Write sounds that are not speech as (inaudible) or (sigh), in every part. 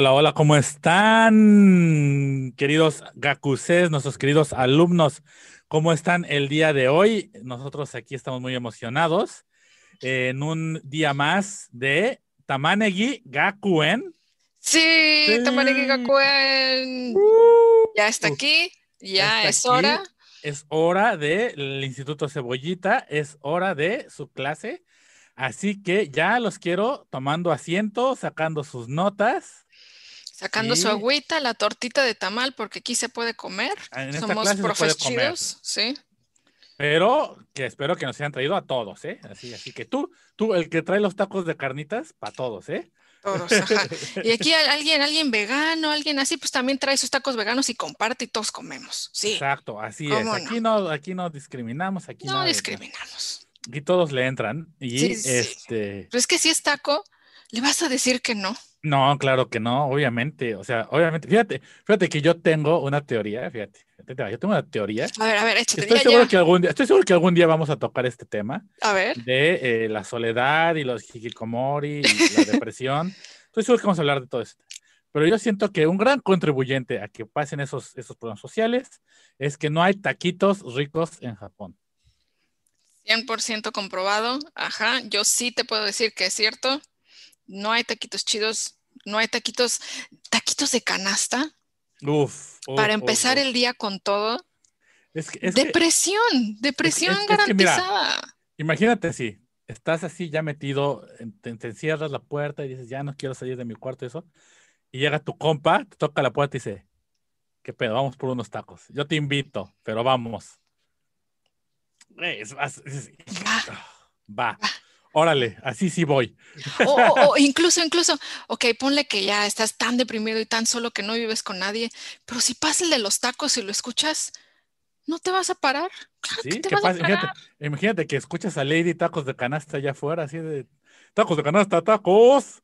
Hola, hola, ¿cómo están, queridos gacusés, nuestros queridos alumnos? ¿Cómo están el día de hoy? Nosotros aquí estamos muy emocionados eh, en un día más de Tamanegi Gakuen. Sí, Tamanegi Gakuen. Uh. ya está aquí, ya es hora. Es hora del Instituto Cebollita, es hora de su clase. Así que ya los quiero tomando asiento, sacando sus notas Sacando su agüita, la tortita de tamal, porque aquí se puede comer. Ah, Somos clase sí. Pero que espero que nos hayan traído a todos, ¿eh? Así, así que tú, tú, el que trae los tacos de carnitas, para todos, ¿eh? Todos, (laughs) Y aquí alguien, alguien vegano, alguien así, pues también trae sus tacos veganos y comparte y todos comemos. Sí. Exacto, así es. Aquí no, aquí no discriminamos, aquí no. discriminamos. Y todos le entran. Y este. Pero es que si es taco, ¿Le vas a decir que no? No, claro que no, obviamente. O sea, obviamente, fíjate, fíjate que yo tengo una teoría, fíjate, yo tengo una teoría. A ver, a ver, échate, estoy seguro que algún día, Estoy seguro que algún día vamos a tocar este tema. A ver. De eh, la soledad y los hikikomori y la (laughs) depresión. estoy seguro que vamos a hablar de todo esto. Pero yo siento que un gran contribuyente a que pasen esos, esos problemas sociales es que no hay taquitos ricos en Japón. 100% comprobado. Ajá, yo sí te puedo decir que es cierto no hay taquitos chidos, no hay taquitos, taquitos de canasta. Uf, oh, para oh, empezar oh. el día con todo. Es depresión, depresión garantizada. imagínate si estás así ya metido, te, encierras la puerta y dices, ya no quiero salir de mi cuarto, eso. Y llega tu compa, te toca la puerta y dice, qué pedo, vamos por unos tacos. Yo te invito, pero vamos. Ah, va. va órale, así sí voy. O, (laughs) incluso, incluso, ok, ponle que ya estás tan deprimido y tan solo que no vives con nadie, pero si pasa el de los tacos y lo escuchas, ¿no te vas a parar? sí, Imagínate, que escuchas a Lady Tacos de Canasta allá afuera, así de, tacos de canasta, tacos.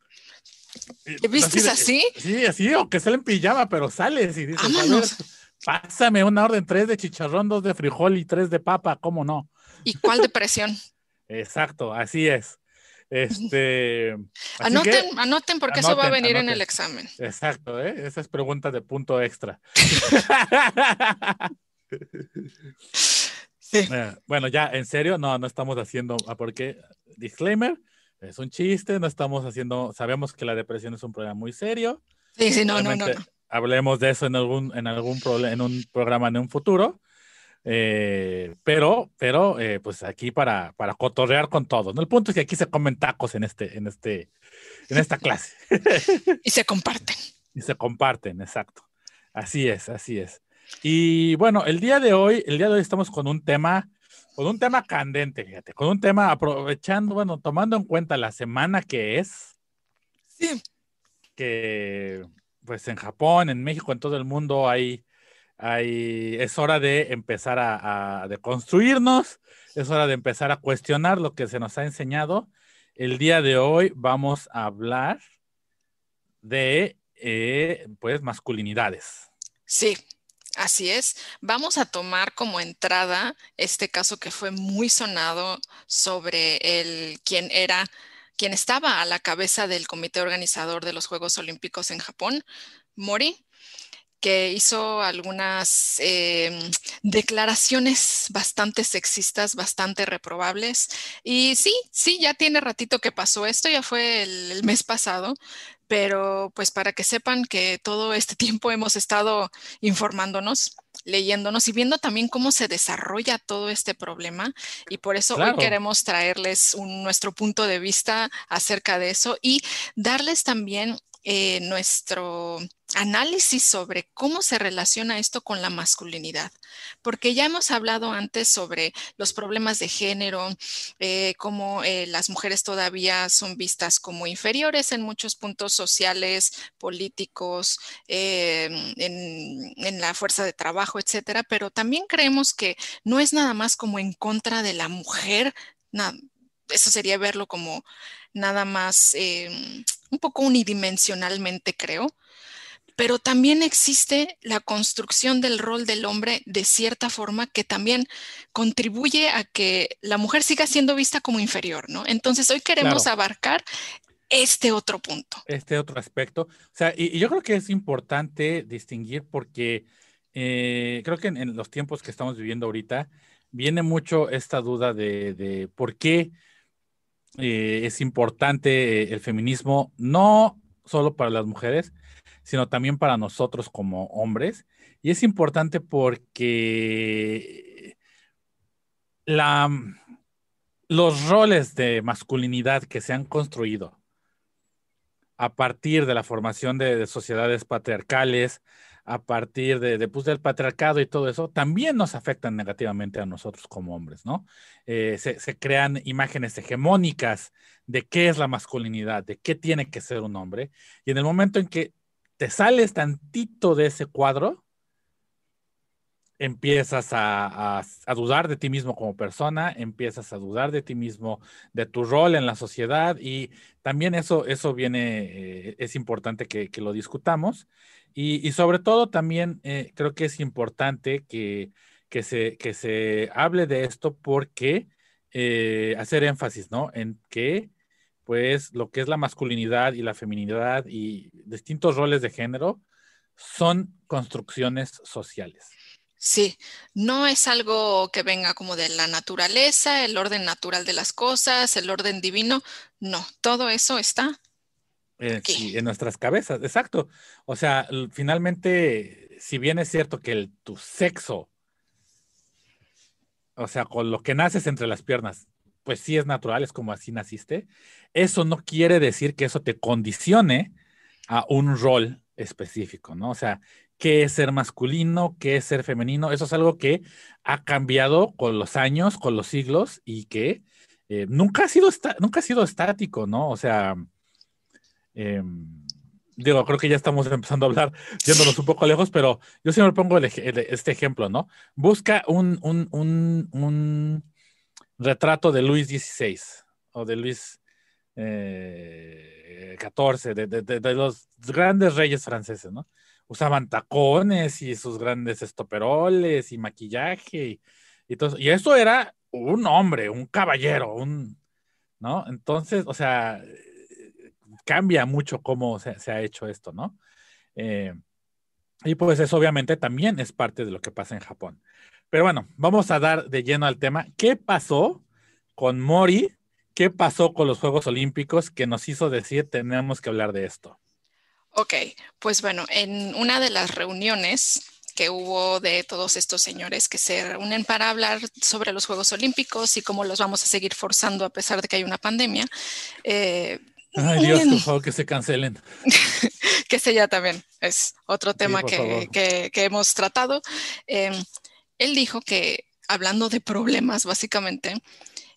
¿Te pues, vistes así? Sí, así, o que salen pijama, pero sales y dices, pásame una orden, tres de chicharrón, dos de frijol y tres de papa, ¿cómo no? ¿Y cuál depresión? Exacto, así es. Este, (laughs) anoten, anoten porque eso va a venir en el examen. Exacto, ¿eh? esas preguntas de punto extra. (laughs) (laughs) Eh, bueno, ya, en serio, no, no estamos haciendo, ah, porque, disclaimer, es un chiste, no estamos haciendo, sabemos que la depresión es un problema muy serio. Sí, sí, no, no, no, Hablemos de eso en algún, en algún en un programa en un futuro, eh, pero, pero, eh, pues aquí para, para cotorrear con todos. ¿no? El punto es que aquí se comen tacos en este, en este, en esta clase. (laughs) y se comparten. Y se comparten, exacto. Así es, así es. Y bueno, el día de hoy, el día de hoy estamos con un tema, con un tema candente, fíjate, con un tema aprovechando, bueno, tomando en cuenta la semana que es. Sí. Que pues en Japón, en México, en todo el mundo hay es hora de empezar a, deconstruirnos, es hora de empezar a cuestionar lo que se nos ha enseñado. El día de hoy vamos a hablar de, eh, pues, masculinidades. Sí, Así es. Vamos a tomar como entrada este caso que fue muy sonado sobre el quién era quien estaba a la cabeza del comité organizador de los Juegos Olímpicos en Japón, Mori, que hizo algunas em, declaraciones bastante sexistas, bastante reprobables. Y sí, sí, ya tiene ratito que pasó esto, ya fue el, mes pasado, pero pues para que sepan que todo este (laughs) tiempo hemos estado informándonos leyéndonos y viendo también cómo se desarrolla todo este problema. Y por eso hoy queremos traerles un, nuestro punto de vista acerca de eso y darles también eh, nuestro análisis sobre cómo se relaciona esto con la masculinidad, porque ya hemos hablado antes sobre los problemas de género, eh, cómo eh, las mujeres todavía son vistas como inferiores en muchos puntos sociales, políticos, en, la fuerza de trabajo, etcétera, pero también creemos que no es nada más como en contra de la mujer, eso sería verlo como nada más em, un poco unidimensionalmente, creo, pero también existe la construcción del rol del hombre de cierta forma que también contribuye a que la mujer siga siendo vista como inferior, ¿no? Entonces hoy queremos abarcar este otro punto. Este otro aspecto. O sea, y, yo creo que es importante distinguir porque eh, creo que en, los tiempos que estamos viviendo ahorita viene mucho esta duda de, de por qué eh, es importante eh, el feminismo, no solo para las mujeres, sino también para nosotros como hombres. Y es importante porque los roles de masculinidad que se han construido a partir de la formación de sociedades patriarcales, a partir de, pues, del patriarcado y todo eso, también nos afectan negativamente a nosotros como hombres, ¿no? Eh, se, se, crean imágenes hegemónicas de qué es la masculinidad, de qué tiene que ser un hombre. Y en el momento en que te sales tantito de ese cuadro, empiezas a, dudar de ti mismo como persona, empiezas a dudar de ti mismo, de tu rol en la sociedad y también eso, eso viene, eh, es importante que, lo discutamos y, sobre todo también eh, creo que es importante que, que, se, hable de esto porque eh, hacer énfasis, ¿no? En que pues lo que es la masculinidad y la feminidad y distintos roles de género son construcciones sociales Sí, no es algo que venga como de la naturaleza, el orden natural de las cosas, el orden divino, no, todo eso está eh, Sí, en nuestras cabezas, exacto. O sea, finalmente, si bien es cierto que el, tu sexo, o sea, con lo que naces entre las piernas, pues sí es natural, es como así naciste, eso no quiere decir que eso te condicione a un rol específico, ¿no? O sea, qué es ser masculino, qué es ser femenino. Eso es algo que ha cambiado con los años, con los siglos y que eh, nunca, ha sido nunca ha sido estático, ¿no? O sea, em, digo, creo que ya estamos empezando a hablar (laughs) yéndonos un poco lejos, pero yo siempre pongo este ejemplo, ¿no? Busca un, un, retrato de Luis XVI o de Luis XIV, eh, de, los grandes reyes franceses, ¿no? usaban tacones y sus grandes estoperoles y maquillaje. Y, y, todo, y eso era un hombre, un caballero, un, ¿no? Entonces, o sea, cambia mucho cómo se, ha hecho esto, ¿no? Eh, y pues eso obviamente también es parte de lo que pasa en Japón. Pero bueno, vamos a dar de lleno al tema. ¿Qué pasó con Mori? ¿Qué pasó con los Juegos Olímpicos que nos hizo decir tenemos que hablar de esto? Ok, pues bueno, en una de las reuniones que hubo de todos estos señores que se reúnen para hablar sobre los Juegos Olímpicos y cómo los vamos a seguir forzando a pesar de que hay una pandemia. Eh, Ay, Dios, por favor, que se cancelen. (laughs) que se ya también es otro tema que, hemos tratado. Em, él dijo que, hablando de problemas, básicamente,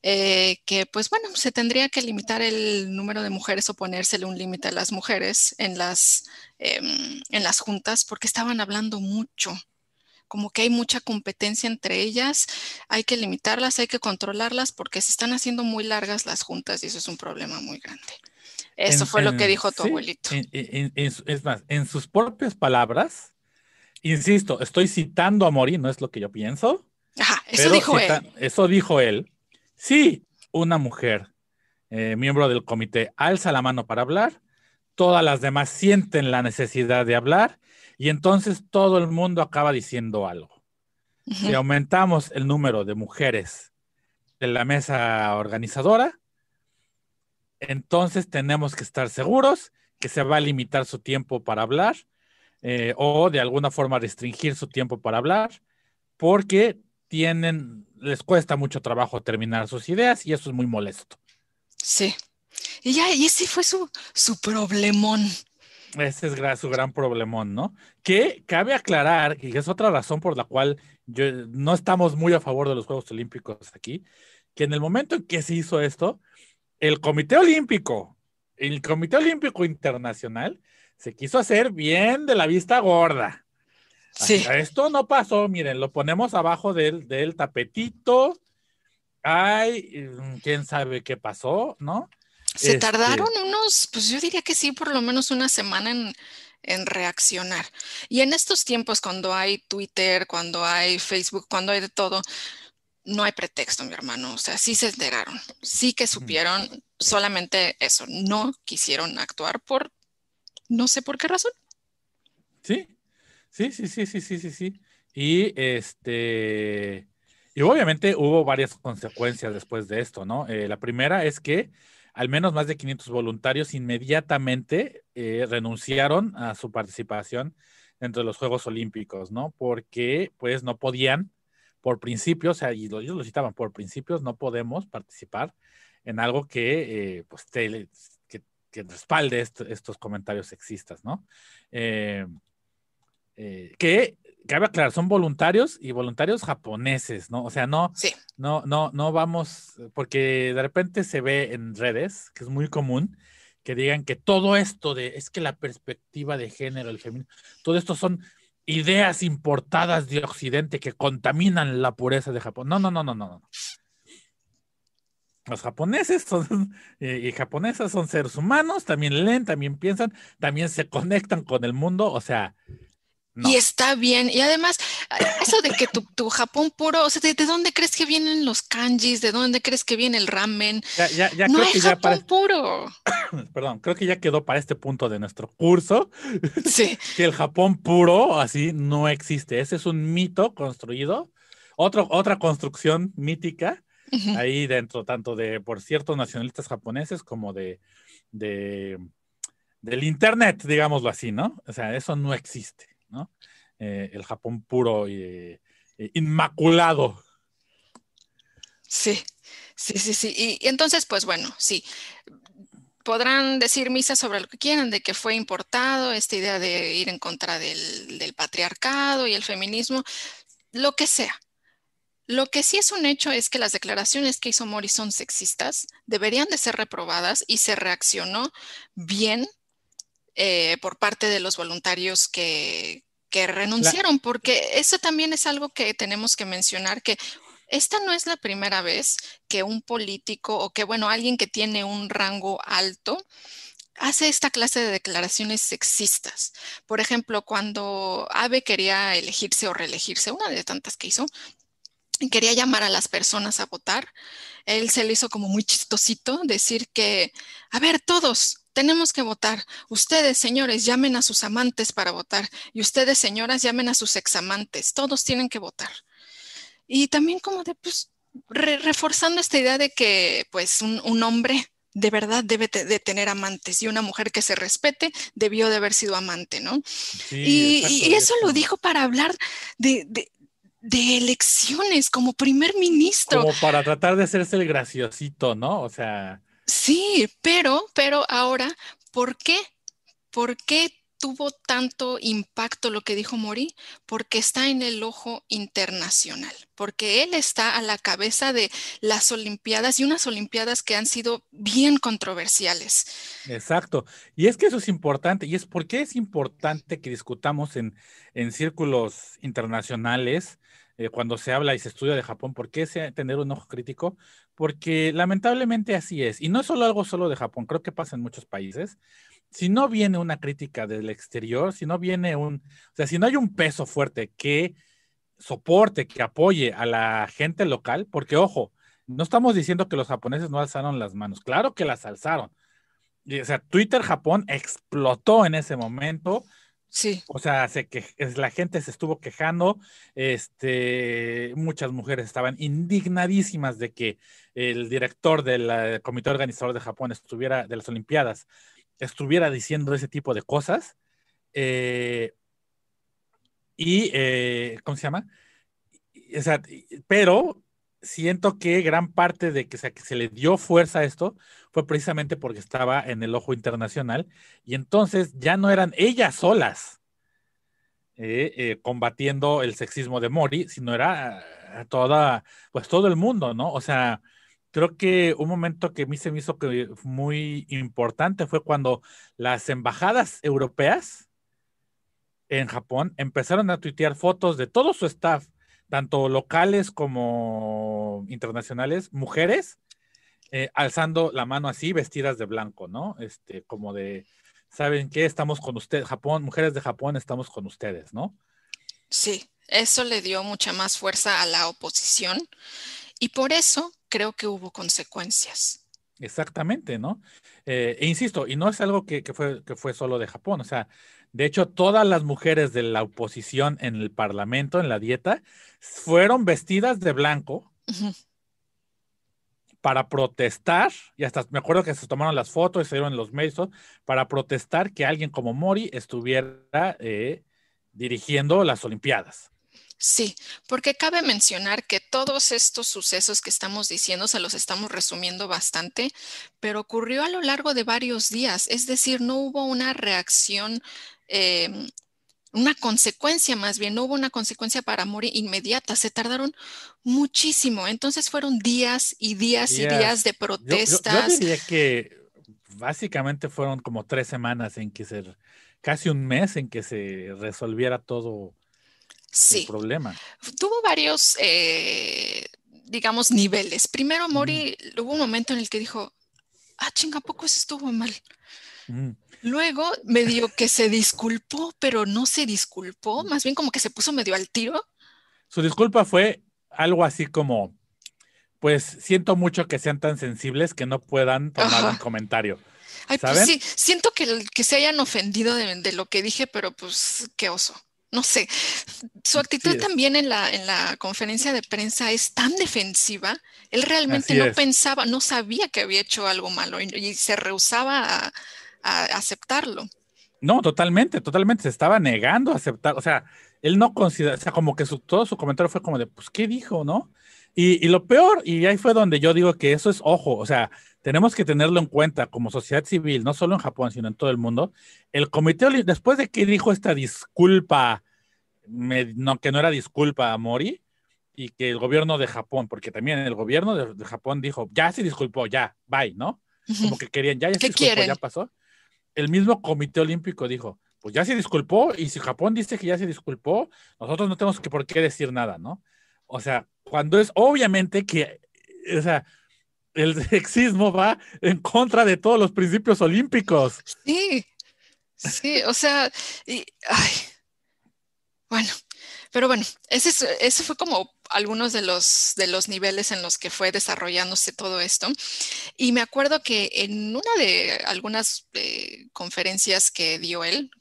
eh, que pues bueno, se tendría que limitar el número de mujeres o ponérsele un límite a las mujeres en las, em, en las juntas porque estaban hablando mucho como que hay mucha competencia entre ellas, hay que limitarlas, hay que controlarlas porque se están haciendo muy largas las juntas y eso es un problema muy grande. Eso fue lo que dijo tu abuelito. es más, en sus propias palabras, insisto, estoy citando a Mori, no es lo que yo pienso. Ajá, eso dijo él. Eso dijo él. Si una mujer, eh, miembro del comité, alza la mano para hablar, todas las demás sienten la necesidad de hablar y entonces todo el mundo acaba diciendo algo. Si aumentamos el número de mujeres en la mesa organizadora, entonces tenemos que estar seguros que se va a limitar su tiempo para hablar eh, o de alguna forma restringir su tiempo para hablar, porque tienen, les cuesta mucho trabajo terminar sus ideas y eso es muy molesto. Sí. Y ya, y ese fue su, su problemón. Ese es su gran problemón, ¿no? Que cabe aclarar, y es otra razón por la cual yo, no estamos muy a favor de los Juegos Olímpicos aquí, que en el momento en que se hizo esto, el Comité Olímpico, el Comité Olímpico Internacional, se quiso hacer bien de la vista gorda esto no pasó, miren, lo ponemos abajo del, tapetito. Ay, mm, quién sabe qué pasó, ¿no? Se este, tardaron unos, pues yo diría que sí, por lo menos una semana en, en reaccionar. Y en estos tiempos, cuando hay Twitter, cuando hay Facebook, cuando hay de todo, no hay pretexto, mi hermano. O sea, sí se enteraron, sí que supieron, solamente eso, no quisieron actuar por no sé por qué razón. Sí, Sí, sí, sí, sí, sí, sí, sí. Y este. Y obviamente hubo varias consecuencias después de esto, ¿no? Eh, la primera es que al menos más de 500 voluntarios inmediatamente eh, renunciaron a su participación dentro de los Juegos Olímpicos, ¿no? Porque pues no podían, por principios, o sea, y ellos lo citaban, por principios no podemos participar en algo que, eh, pues, que, respalde estos comentarios sexistas, ¿no? Eh, que cabe aclarar, son voluntarios y voluntarios japoneses, ¿no? O sea, no, no, no, no vamos, porque de repente se ve en redes, que es muy común, que digan que todo esto de, es que la perspectiva de género, el femenino, todo esto son ideas importadas de Occidente que contaminan la pureza de Japón. No, no, no, no, no. Los japoneses son, (laughs) eh, y japonesas son seres humanos, también leen, también piensan, también se conectan con el mundo, o sea, y está bien. Y además, eso de que tu, Japón puro, o sea, ¿de, dónde crees que vienen los kanjis? ¿De dónde crees que viene el ramen? no creo Japón puro. (coughs) Perdón, creo que ya quedó para este punto de nuestro curso. (laughs) Sí. que el Japón puro así no existe. Ese es un mito construido, otra otra construcción mítica ahí dentro, tanto de, por ciertos nacionalistas japoneses como de, de, del Internet, digámoslo así, ¿no? O sea, eso no existe. ¿no? Eh, el Japón puro y eh, inmaculado. Sí, sí, sí, sí. Y, entonces, pues bueno, sí. Podrán decir misa sobre lo que quieran, de que fue importado, esta idea de ir en contra del, del patriarcado y el feminismo, lo que sea. Lo que sí es un hecho es que las declaraciones que hizo Mori son sexistas, deberían de ser reprobadas y se reaccionó bien eh, por parte de los voluntarios que, renunciaron, porque eso también es algo que tenemos que mencionar, que esta no es la primera vez que un político o que, bueno, alguien que tiene un rango alto hace esta clase de declaraciones sexistas. Por ejemplo, cuando Abe quería elegirse o reelegirse, una de tantas que hizo, quería llamar a las personas a votar, él se le hizo como muy chistosito decir que, a ver, todos, tenemos que votar. Ustedes, señores, llamen a sus amantes para votar y ustedes, señoras, llamen a sus examantes. Todos tienen que votar. Y también como de, pues, reforzando esta idea de que, pues, un, hombre de verdad debe de tener amantes y una mujer que se respete debió de haber sido amante, ¿no? y, eso lo dijo para hablar de, de, de, elecciones como primer ministro. Como para tratar de hacerse el graciosito, ¿no? O sea... Sí, pero, pero ahora, ¿por qué? ¿Por qué tuvo tanto impacto lo que dijo Mori? Porque está en el ojo internacional, porque él está a la cabeza de las Olimpiadas y unas Olimpiadas que han sido bien controversiales. Exacto. Y es que eso es importante, y es porque es importante que discutamos en, en círculos internacionales. Eh, cuando se habla y se estudia de Japón, ¿por qué tener un ojo crítico? porque lamentablemente así es. Y no es solo algo solo de Japón, creo que pasa en muchos países. Si no viene una crítica del exterior, si no viene un, o sea, si no hay un peso fuerte que soporte, que apoye a la gente local, porque ojo, no estamos diciendo que los japoneses no alzaron las manos, claro que las alzaron. Y, o sea, Twitter Japón explotó en ese momento Sí. O sea, que, la gente se estuvo quejando, este, muchas mujeres estaban indignadísimas de que el director del, comité organizador de Japón estuviera, de las Olimpiadas, estuviera diciendo ese tipo de cosas. Eh, y, eh, ¿cómo se llama? O sea, pero siento que gran parte de que se, le dio fuerza a esto fue precisamente porque estaba en el ojo internacional y entonces ya no eran ellas solas eh, eh, combatiendo el sexismo de Mori, sino era toda, pues todo el mundo, ¿no? O sea, creo que un momento que a mí se me hizo muy importante fue cuando las embajadas europeas en Japón empezaron a tuitear fotos de todo su staff tanto locales como internacionales, mujeres eh, alzando la mano así, vestidas de blanco, ¿no? Este, como de, ¿saben qué? Estamos con ustedes, Japón, mujeres de Japón, estamos con ustedes, ¿no? Sí, eso le dio mucha más fuerza a la oposición y por eso creo que hubo consecuencias. Exactamente, ¿no? Eh, e insisto, y no es algo que, fue, que fue solo de Japón, o sea, de hecho, todas las mujeres de la oposición en el Parlamento, en la dieta, fueron vestidas de blanco para protestar, y hasta me acuerdo que se tomaron las fotos y se dieron los medios, para protestar que alguien como Mori estuviera eh, dirigiendo las Olimpiadas. Sí, porque cabe mencionar que todos estos sucesos que estamos diciendo se los estamos resumiendo bastante, pero ocurrió a lo largo de varios días, es decir, no hubo una reacción Em, una consecuencia más bien, no hubo una consecuencia para Mori inmediata, se tardaron muchísimo, entonces fueron días y días, y días de protestas. Yo, que básicamente fueron como tres semanas en que se, casi un mes en que se resolviera todo el problema. Tuvo varios, eh, digamos, niveles. Primero Mori, hubo un momento en el que dijo, ah, chinga, poco eso estuvo mal. Mm. Luego me dio que se disculpó, pero no se disculpó, mm. más bien como que se puso medio al tiro. Su disculpa fue algo así como, pues siento mucho que sean tan sensibles que no puedan tomar un comentario. Ay, Pues sí, siento que, que, se hayan ofendido de, lo que dije, pero pues qué oso. No sé, su actitud también en la, en la conferencia de prensa es tan defensiva. Él realmente no pensaba, no sabía que había hecho algo malo y, y se rehusaba a, aceptarlo. No, totalmente, totalmente. Se estaba negando a aceptar. O sea, él no considera, o sea, como que todo su comentario fue como de, pues, ¿qué dijo, no? Y, lo peor, y ahí fue donde yo digo que eso es ojo, o sea, tenemos que tenerlo en cuenta como sociedad civil, no solo en Japón, sino en todo el mundo. El comité, después de que dijo esta disculpa, que no era disculpa a Mori, y que el gobierno de Japón, porque también el gobierno de, Japón dijo, ya se disculpó, ya, bye, ¿no? Como que querían, ya, ya se disculpó, ya pasó el mismo Comité Olímpico dijo, pues ya se disculpó y si Japón dice que ya se disculpó, nosotros no tenemos que por qué decir nada, ¿no? O sea, cuando es obviamente que, o sea, el (laughs) sexismo va en contra de todos los principios olímpicos. Sí, sí, o sea, y, bueno, pero bueno, ese, ese fue como algunos de los, de los niveles en los que fue desarrollándose todo esto. Y me acuerdo que en una de algunas eh, conferencias que dio él,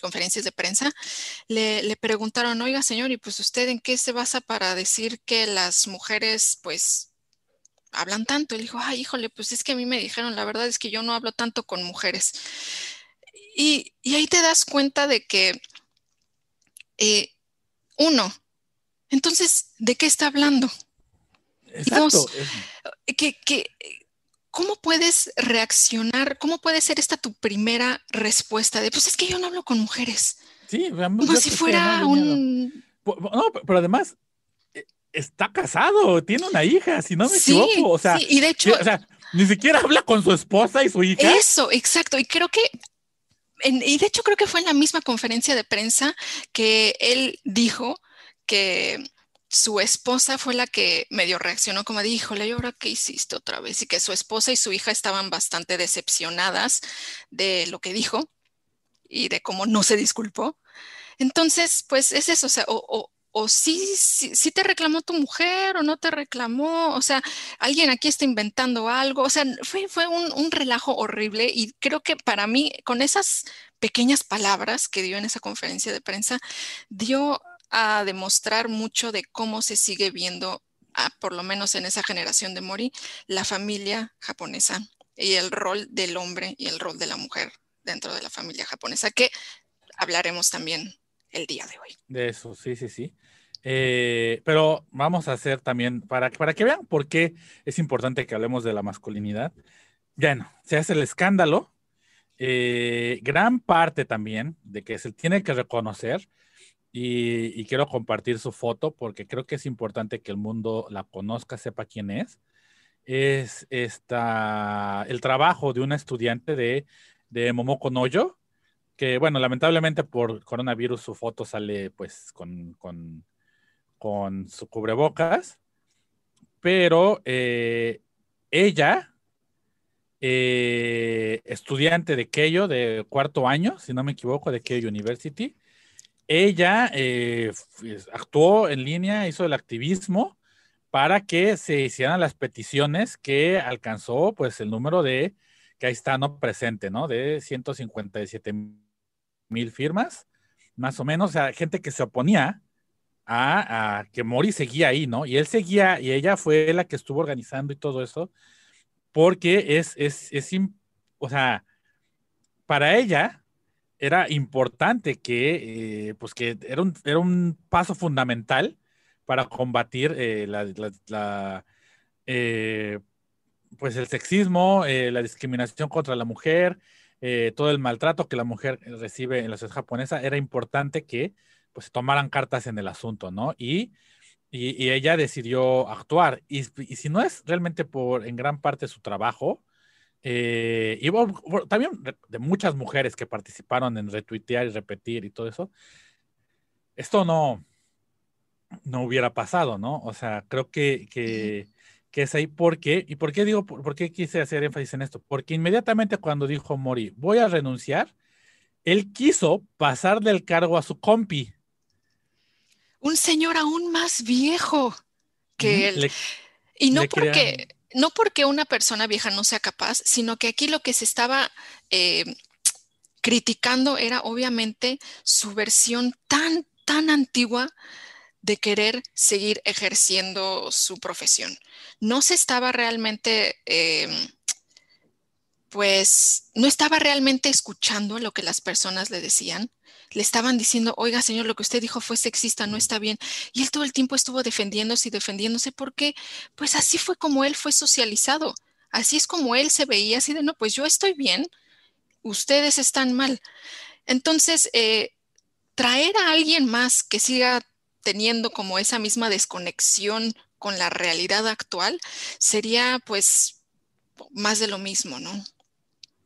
conferencias de prensa, le, preguntaron, oiga señor, ¿y pues usted en qué se basa para decir que las mujeres pues hablan tanto? Él dijo, ay híjole, pues es que a mí me dijeron, la verdad es que yo no hablo tanto con mujeres. Y, ahí te das cuenta de que, eh, uno, entonces, ¿de qué está hablando? Exacto. que, ¿Cómo puedes reaccionar? ¿Cómo puede ser esta tu primera respuesta de, pues es que yo no hablo con mujeres? Sí, como si fuera un... No, pero además, e, está casado, tiene una hija, si no me equivoco. O sí, y de hecho, ni siquiera habla con su esposa y su hija. Eso, exacto. Y creo que, y de hecho creo que fue en la misma conferencia de prensa que él dijo que su esposa fue la que medio reaccionó como dijo híjole, ¿y ahora qué hiciste otra vez? Y que su esposa y su hija estaban bastante decepcionadas de lo que dijo y de cómo no se disculpó. Entonces, pues es eso, o o, sí, te reclamó tu mujer o no te reclamó, o sea, alguien aquí está inventando algo, o sea, fue, un, un relajo horrible y creo que para mí, con esas pequeñas palabras que dio en esa conferencia de prensa, dio a demostrar mucho de cómo se sigue viendo, ah, por lo menos en esa generación de Mori, la familia japonesa y el rol del hombre y el rol de la mujer dentro de la familia japonesa, que hablaremos también el día de hoy. De eso, sí, sí, sí. Eh, pero vamos a hacer también, para, para que vean por qué es importante que hablemos de la masculinidad. no, se hace el escándalo. Eh, gran parte también de que se tiene que reconocer y, quiero compartir su foto porque creo que es importante que el mundo la conozca, sepa quién es. Es esta, el trabajo de una estudiante de, de Momoko Noyo, que bueno, lamentablemente por coronavirus su foto sale pues con, con, con su cubrebocas, pero eh, ella, eh, estudiante de Keio, de cuarto año, si no me equivoco, de Keio University, ella eh, actuó en línea, hizo el activismo para que se hicieran las peticiones que alcanzó pues el número de que ahí está no presente, ¿no? De 157 mil firmas, más o menos, o sea, gente que se oponía a, a, que Mori seguía ahí, ¿no? Y él seguía, y ella fue la que estuvo organizando y todo eso, porque es, es, es, o sea, para ella, era importante que, eh, pues que era un, paso fundamental para combatir eh, la, eh, pues el sexismo, la discriminación contra la mujer, todo el maltrato que la mujer recibe en la sociedad japonesa, era importante que pues tomaran cartas en el asunto, ¿no? Y, y, ella decidió actuar. Y, y, si no es realmente por en gran parte su trabajo, eh, y también de muchas mujeres que participaron en retuitear y repetir y todo eso, esto no, no hubiera pasado, ¿no? O sea, creo que, es ahí porque, y por qué digo, por, qué quise hacer énfasis en esto, porque inmediatamente cuando dijo Mori, voy a renunciar, él quiso pasar del cargo a su compi. Un señor aún más viejo que él. y no porque no porque una persona vieja no sea capaz, sino que aquí lo que se estaba eh, criticando era obviamente su versión tan, tan antigua de querer seguir ejerciendo su profesión. No se estaba realmente, eh, pues, no estaba realmente escuchando lo que las personas le decían, le estaban diciendo, oiga señor, lo que usted dijo fue sexista, no está bien. Y él todo el tiempo estuvo defendiéndose y defendiéndose porque, pues así fue como él fue socializado, así es como él se veía, así de, no, pues yo estoy bien, ustedes están mal. Entonces, eh, traer a alguien más que siga teniendo como esa misma desconexión con la realidad actual sería pues más de lo mismo, ¿no?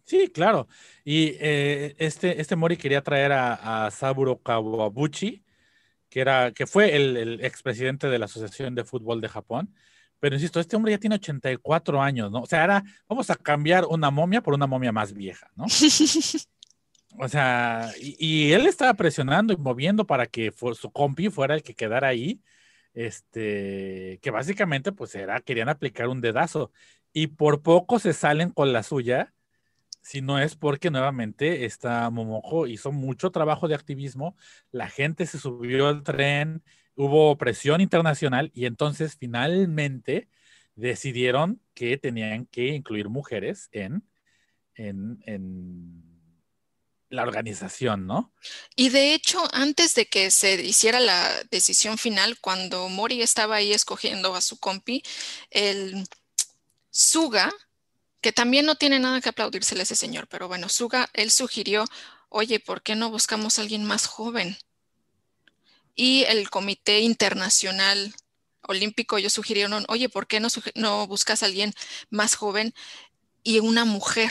Sí, claro. Y eh, este, este Mori quería traer a, Saburo Kawabuchi, que, era, que fue el, expresidente de la Asociación de Fútbol de Japón. Pero insisto, este hombre ya tiene 84 años, ¿no? O sea, ahora vamos a cambiar una momia por una momia más vieja, ¿no? (laughs) O sea, y, él estaba presionando y moviendo para que su compi fuera el que quedara ahí. Este, que básicamente, pues era, querían aplicar un dedazo. Y por poco se salen con la suya si no es porque nuevamente esta Momojo hizo mucho trabajo de activismo, la gente se subió al tren, hubo presión internacional y entonces finalmente decidieron que tenían que incluir mujeres en, en, en la organización, ¿no? Y de hecho, antes de que se hiciera la decisión final, cuando Mori estaba ahí escogiendo a su compi, el Suga que también no tiene nada que aplaudírsele a ese señor, pero bueno, Suga, él sugirió, oye, ¿por qué no buscamos a alguien más joven? Y el Comité Internacional Olímpico, ellos sugirieron, oye, ¿por qué no, no buscas a alguien más joven y una mujer?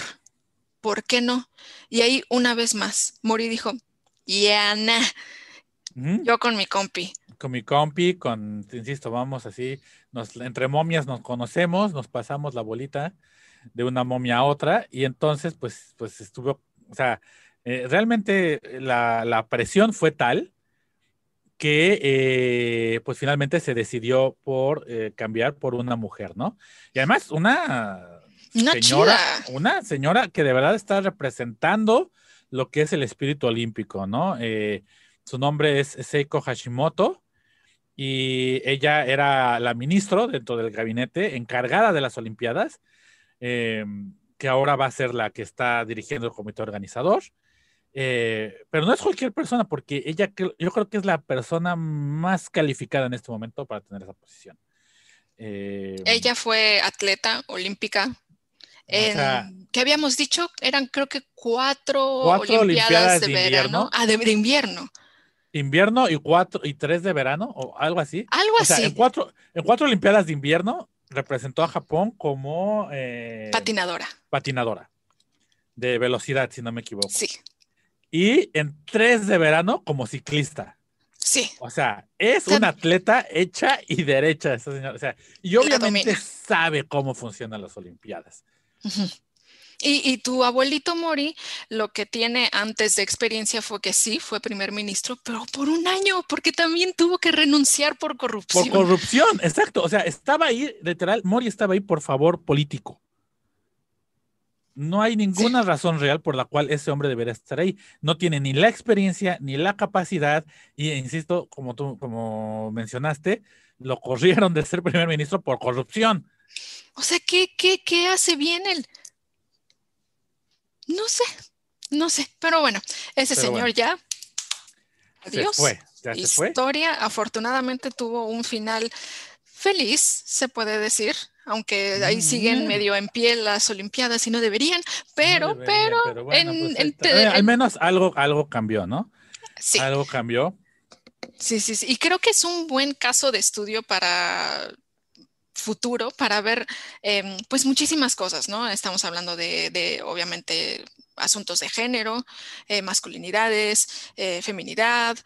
¿Por qué no? Y ahí una vez más, Mori dijo, y Yo con mi compi. Con mi compi, con, insisto, vamos así, nos, entre momias nos conocemos, nos pasamos la bolita de una momia a otra y entonces pues, pues estuvo, o sea, eh, realmente eh, la, presión fue tal que eh, pues finalmente se decidió por cambiar por una mujer, ¿no? Y además una, señora, una señora que de verdad está representando lo que es el espíritu olímpico, ¿no? su nombre es Seiko Hashimoto y ella era la ministra dentro del gabinete encargada de las Olimpiadas Em, que ahora va a ser la que está dirigiendo el comité organizador. Eh, pero no es cualquier persona, porque ella yo creo que es la persona más calificada en este momento para tener esa posición. Em, ella fue atleta olímpica. En, ¿Qué habíamos dicho? Eran creo que cuatro, olimpiadas, de, verano. Invierno. Ah, de, invierno. Invierno y cuatro y tres de verano o algo así. Algo así. en cuatro olimpiadas de invierno representó a Japón como... Eh, patinadora. Patinadora. De velocidad, si no me equivoco. Sí. Y en tres de verano como ciclista. Sí. O sea, es un una atleta hecha y derecha esa señora. O sea, y obviamente sabe cómo funcionan las Olimpiadas. Y, tu abuelito Mori lo que tiene antes de experiencia fue que sí, fue primer ministro, pero por un año, porque también tuvo que renunciar por corrupción. Por corrupción, exacto. O sea, estaba ahí, literal, Mori estaba ahí por favor político. No hay ninguna razón real por la cual ese hombre debería estar ahí. No tiene ni la experiencia, ni la capacidad, y insisto, como tú como mencionaste, lo corrieron de ser primer ministro por corrupción. O sea, ¿qué, qué, qué hace bien él? No sé, no sé, pero bueno, ese señor ya. Adiós. fue. ¿Ya se historia afortunadamente tuvo un final feliz, se puede decir, aunque ahí mm. siguen medio en pie las Olimpiadas y no deberían, pero, pero, pues en, al menos algo, algo cambió, ¿no? Sí. Algo cambió. Sí, sí, sí. Y creo que es un buen caso de estudio para futuro para ver em, pues muchísimas cosas, ¿no? Estamos hablando de, obviamente asuntos de género, eh, masculinidades, eh, feminidad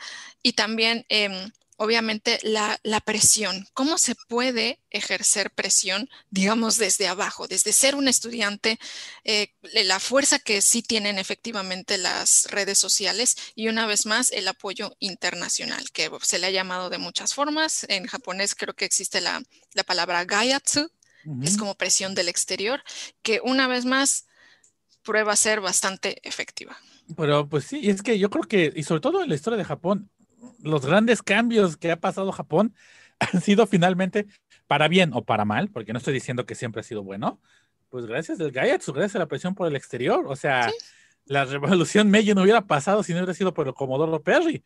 y también em, obviamente la, presión. ¿Cómo se puede ejercer presión, digamos, desde abajo, desde ser un estudiante, eh, la fuerza que sí tienen efectivamente las redes sociales y una vez más el apoyo internacional, que se le ha llamado de muchas formas. En japonés creo que existe la, palabra gayatsu, es como presión del exterior, que una vez más prueba a ser bastante efectiva. Pero pues sí, es que yo creo que, y sobre todo en la historia de Japón, los grandes cambios que ha pasado Japón (laughs) han sido finalmente para bien o para mal, porque no estoy diciendo que siempre ha sido bueno, pues gracias del Gaiatsu, gracias a la presión por el exterior. O sea, la revolución (laughs) Meiji no hubiera pasado si no hubiera sido por el Comodoro Perry.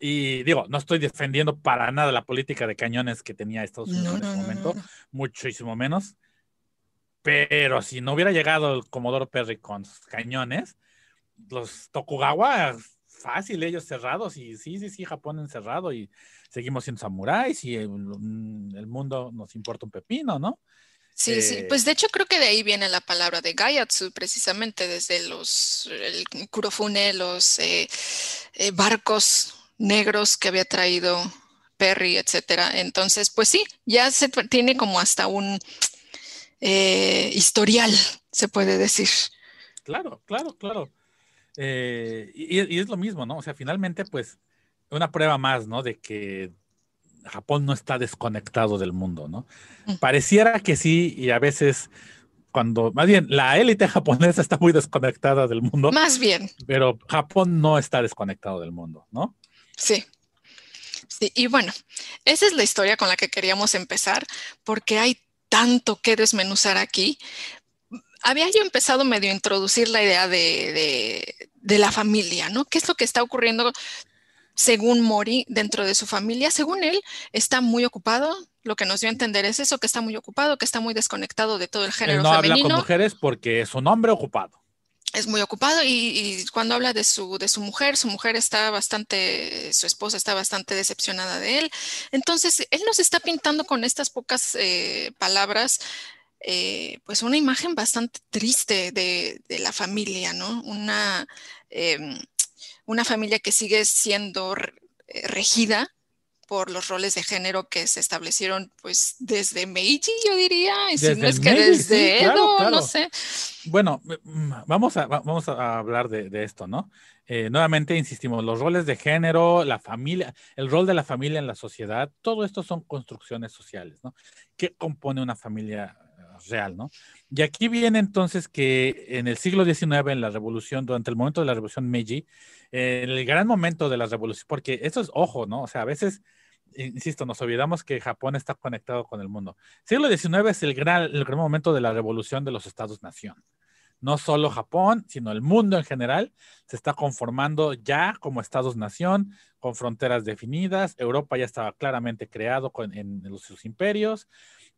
Y digo, no estoy defendiendo para nada la política de cañones que tenía Estados Unidos en ese momento, muchísimo menos. Pero si no hubiera llegado el Comodoro Perry con sus cañones, los Tokugawa fácil ellos cerrados y sí, sí, sí, Japón encerrado y seguimos siendo samuráis y el, mm, mundo nos importa un pepino, ¿no? Sí, sí, eh, pues de hecho creo que de ahí viene la palabra de Gaiatsu, precisamente desde los el Kurofune, los eh, eh, barcos negros que había traído Perry, etcétera. Entonces, pues sí, ya se tiene como hasta un historial, se puede decir. Claro, claro, claro. Eh, y, y, es lo mismo, ¿no? O sea, finalmente, pues, una prueba más, ¿no? De que Japón no está desconectado del mundo, ¿no? Pareciera que sí, y a veces cuando, más bien, la élite (laughs) japonesa está muy desconectada del mundo. Más bien. Pero Japón no está desconectado del mundo, ¿no? Sí. Sí, y bueno, esa es la historia con la que queríamos empezar, porque hay tanto que desmenuzar aquí había yo empezado medio a introducir la idea de, la familia, ¿no? ¿Qué es lo que está ocurriendo según Mori dentro de su familia? Según él, está muy ocupado, lo que nos dio a entender es eso, que está muy ocupado, que está muy desconectado de todo el género Él no habla con mujeres porque es un hombre ocupado. Es muy ocupado y, cuando habla de su, mujer, su mujer está bastante, su esposa está bastante decepcionada de él. Entonces, él nos está pintando con estas pocas eh, palabras eh, pues una imagen bastante triste de, la familia, ¿no? Una, em, una familia que sigue siendo eh, regida por los roles de género que se establecieron pues desde Meiji, yo diría, y si no es que desde Edo, no sé. Bueno, vamos a, vamos a hablar de, esto, ¿no? Eh, nuevamente insistimos, los roles de género, la familia, el rol de la familia en la sociedad, todo esto son construcciones sociales, ¿no? ¿Qué compone una familia real, ¿no? Y aquí viene entonces que en el siglo XIX, en la revolución, durante el momento de la revolución Meiji, en el gran momento de la revolución, porque eso es ojo, ¿no? O sea, a veces, insisto, nos olvidamos que Japón está conectado con el mundo. Siglo XIX es el gran, el gran momento de la revolución de los estados-nación no solo Japón, sino el mundo en general, se está conformando ya como estados-nación, con fronteras definidas. Europa ya estaba claramente creado en, sus imperios.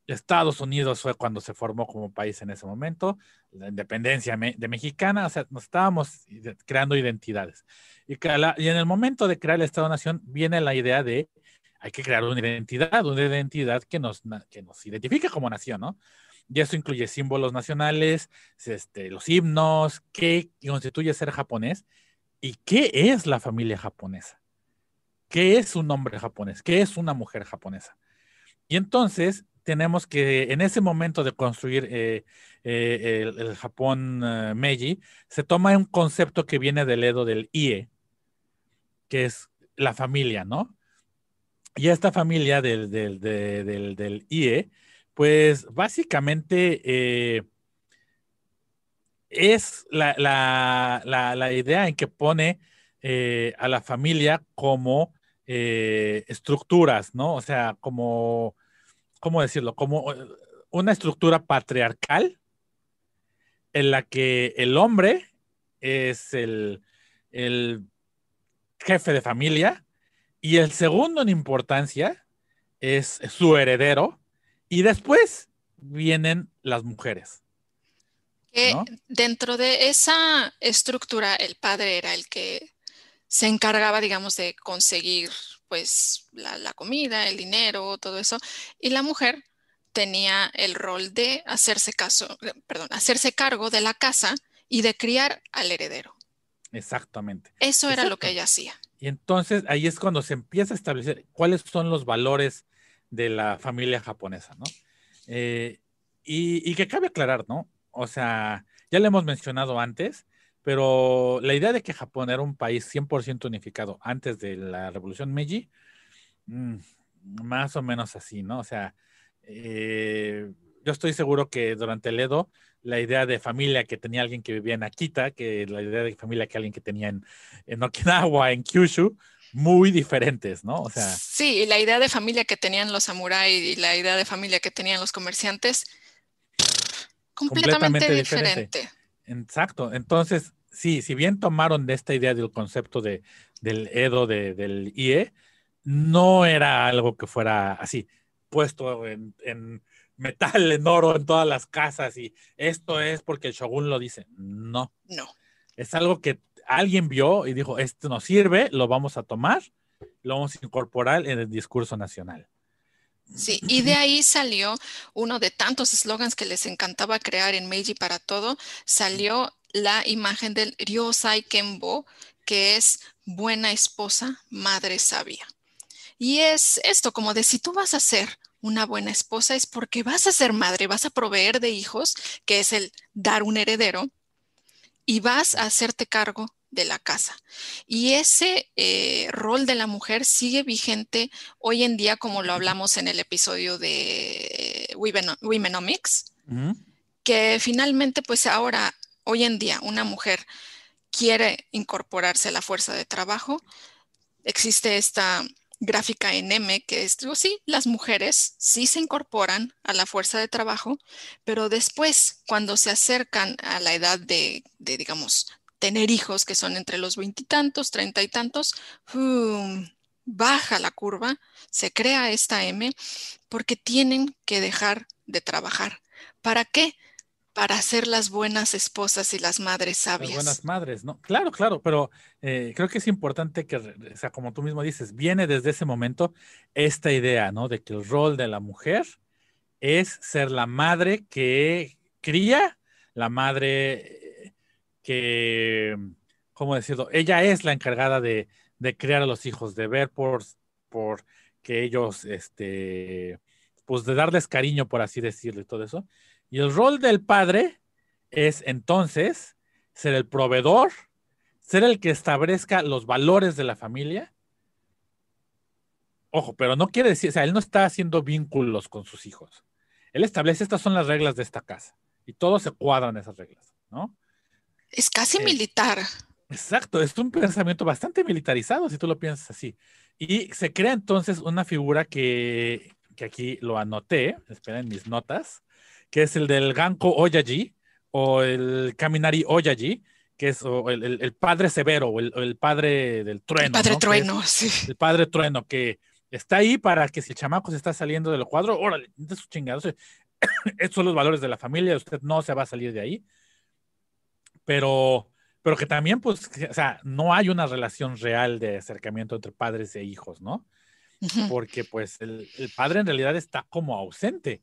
Estados Unidos fue cuando se formó como país en ese momento, la independencia de mexicana, o sea, nos estábamos creando identidades. Y, y en el momento de crear el Estado-Nación viene la idea de hay que crear una identidad, una identidad que nos, que nos identifique como nación, ¿no? Y eso incluye símbolos nacionales, este, los himnos, qué constituye ser japonés y qué es la familia japonesa, qué es un hombre japonés, qué es una mujer japonesa. Y entonces tenemos que en ese momento de construir eh, eh, el, Japón eh, Meiji, se toma un concepto que viene del Edo del IE, que es la familia, ¿no? Y esta familia del, del, IE, pues básicamente es la, idea en que pone a la familia como estructuras, ¿no? O sea, como ¿cómo decirlo? Como eh, una estructura patriarcal en la que el hombre es el, jefe de familia y el segundo en importancia es su heredero y después vienen las mujeres. dentro de esa estructura, el padre era el que se encargaba, digamos, de conseguir pues la, comida, el dinero, todo eso, y la mujer tenía el rol de hacerse caso, perdón, hacerse cargo de la casa y de criar al heredero. Exactamente. Eso era lo que ella hacía. Y entonces ahí es cuando se empieza a establecer cuáles son los valores de la familia japonesa, ¿no? Eh, y, y, que cabe aclarar, ¿no? O sea, ya le hemos mencionado antes, pero la idea de que Japón era un país 100% unificado antes de la revolución Meiji, mm, más o menos así, ¿no? O sea, eh, yo estoy seguro que durante el Edo, la idea de familia que tenía alguien que vivía en Akita, que la idea de familia que alguien que tenía en, Okinawa, en Kyushu, muy diferentes, ¿no? O sea. Sí, y la idea de familia que tenían los samuráis y la idea de familia que tenían los comerciantes, completamente, diferente. Exacto. Entonces, sí, si bien tomaron de esta idea del concepto de, del Edo, del IE, no era algo que fuera así, puesto en, metal, en oro, en todas las casas, y esto es porque el Shogun lo dice. No. No. Es algo que alguien vio y dijo, esto nos sirve, lo vamos a tomar, lo vamos a incorporar en el discurso nacional. Sí, y de ahí salió uno de tantos eslogans que les encantaba crear en Meiji para todo, salió la imagen del Ryosai Kenbo, que es buena esposa, madre sabia. Y es esto, como de si tú vas a ser una buena esposa es porque vas a ser madre, vas a proveer de hijos, que es el dar un heredero, y vas a hacerte cargo de la casa. Y ese eh, rol de la mujer sigue vigente hoy en día, como lo hablamos en el episodio de eh, Womenomics, que finalmente, pues ahora hoy en día una mujer quiere incorporarse a la fuerza de trabajo, existe esta gráfica en M que es, digo, sí, las mujeres sí se incorporan a la fuerza de trabajo, pero después, cuando se acercan a la edad de, digamos, tener hijos, que son entre los veintitantos, treinta y tantos, um, baja la curva, se crea esta M, porque tienen que dejar de trabajar. ¿Para qué? para ser las buenas esposas y las madres sabias. Las buenas madres, ¿no? Claro, claro, pero eh, creo que es importante que, o sea, como tú mismo dices, viene desde ese momento esta idea, ¿no? De que el rol de la mujer es ser la madre que cría, la madre que, ¿cómo decirlo? Ella es la encargada de, de criar a los hijos, de ver por, por que ellos, este, pues de darles cariño, por así decirlo, y todo eso. Y el rol del padre es entonces ser el proveedor, ser el que establezca los valores de la familia. Ojo, pero no quiere decir, o sea, él no está haciendo vínculos con sus hijos. Él establece estas son las reglas de esta casa y todos se cuadran esas reglas, ¿no? Es casi eh, militar. Exacto, es un pensamiento bastante militarizado si tú lo piensas así. Y se crea entonces una figura que, que aquí lo anoté, esperen mis notas, que es el del Ganko Oyaji o el Kaminari Oyaji, que es el, padre severo o el, padre del trueno. El padre trueno, sí. El padre trueno que está ahí para que si el chamaco se está saliendo del cuadro, órale, de sus chingados. (coughs) Estos son los valores de la familia, usted no se va a salir de ahí. Pero, pero que también, pues, o sea, no hay una relación real de acercamiento entre padres e hijos, ¿no? Porque, pues, el, el, padre en realidad está como ausente.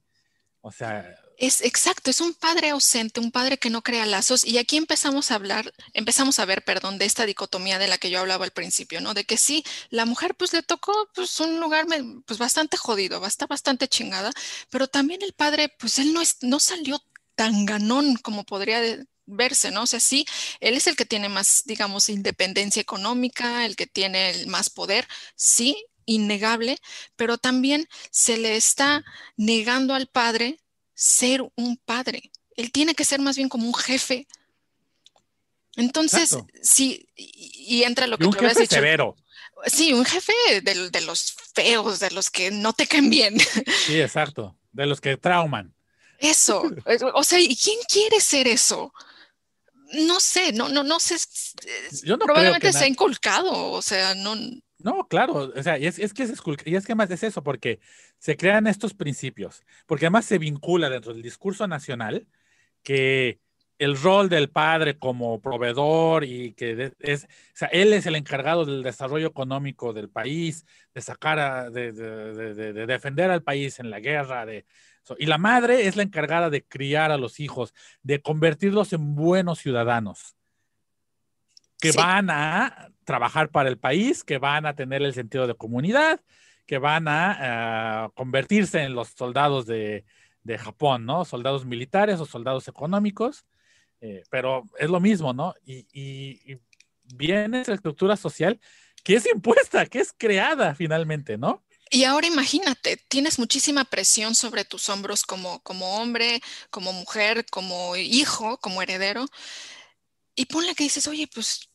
O sea, es exacto, es un padre ausente, un padre que no crea lazos y aquí empezamos a hablar, empezamos a ver, perdón, de esta dicotomía de la que yo hablaba al principio, ¿no? De que sí, la mujer pues le tocó pues un lugar pues bastante jodido, está bastante chingada, pero también el padre pues él no, es, no salió tan ganón como podría verse, ¿no? O sea, sí, él es el que tiene más, digamos, independencia económica, el que tiene el más poder, sí, innegable, pero también se le está negando al padre ser un padre, él tiene que ser más bien como un jefe. Entonces, sí, y, entra lo que un tú jefe dicho. Sí, un jefe de, los feos, de los que no te caen bien. Sí, exacto, de los que trauman. Eso, o sea, ¿y quién quiere ser eso? No sé, no, no, no sé. Yo no Probablemente se ha inculcado, o sea, no, no, claro, o sea, es, que es, es que más es eso, porque se crean estos principios, porque además se vincula dentro del discurso nacional que el rol del padre como proveedor y que es, o sea, él es el encargado del desarrollo económico del país, de sacar, de, de, de, defender al país en la guerra, de, y la madre es la encargada de criar a los hijos, de convertirlos en buenos ciudadanos que van a trabajar para el país, que van a tener el sentido de comunidad, que van a eh, convertirse en los soldados de, Japón, ¿no? Soldados militares o soldados económicos, eh, pero es lo mismo, ¿no? Y, viene esa estructura social que es impuesta, que es creada finalmente, ¿no? Y ahora imagínate, tienes muchísima presión sobre tus hombros como, como hombre, como mujer, como hijo, como heredero. Y ponle que dices, oye, pues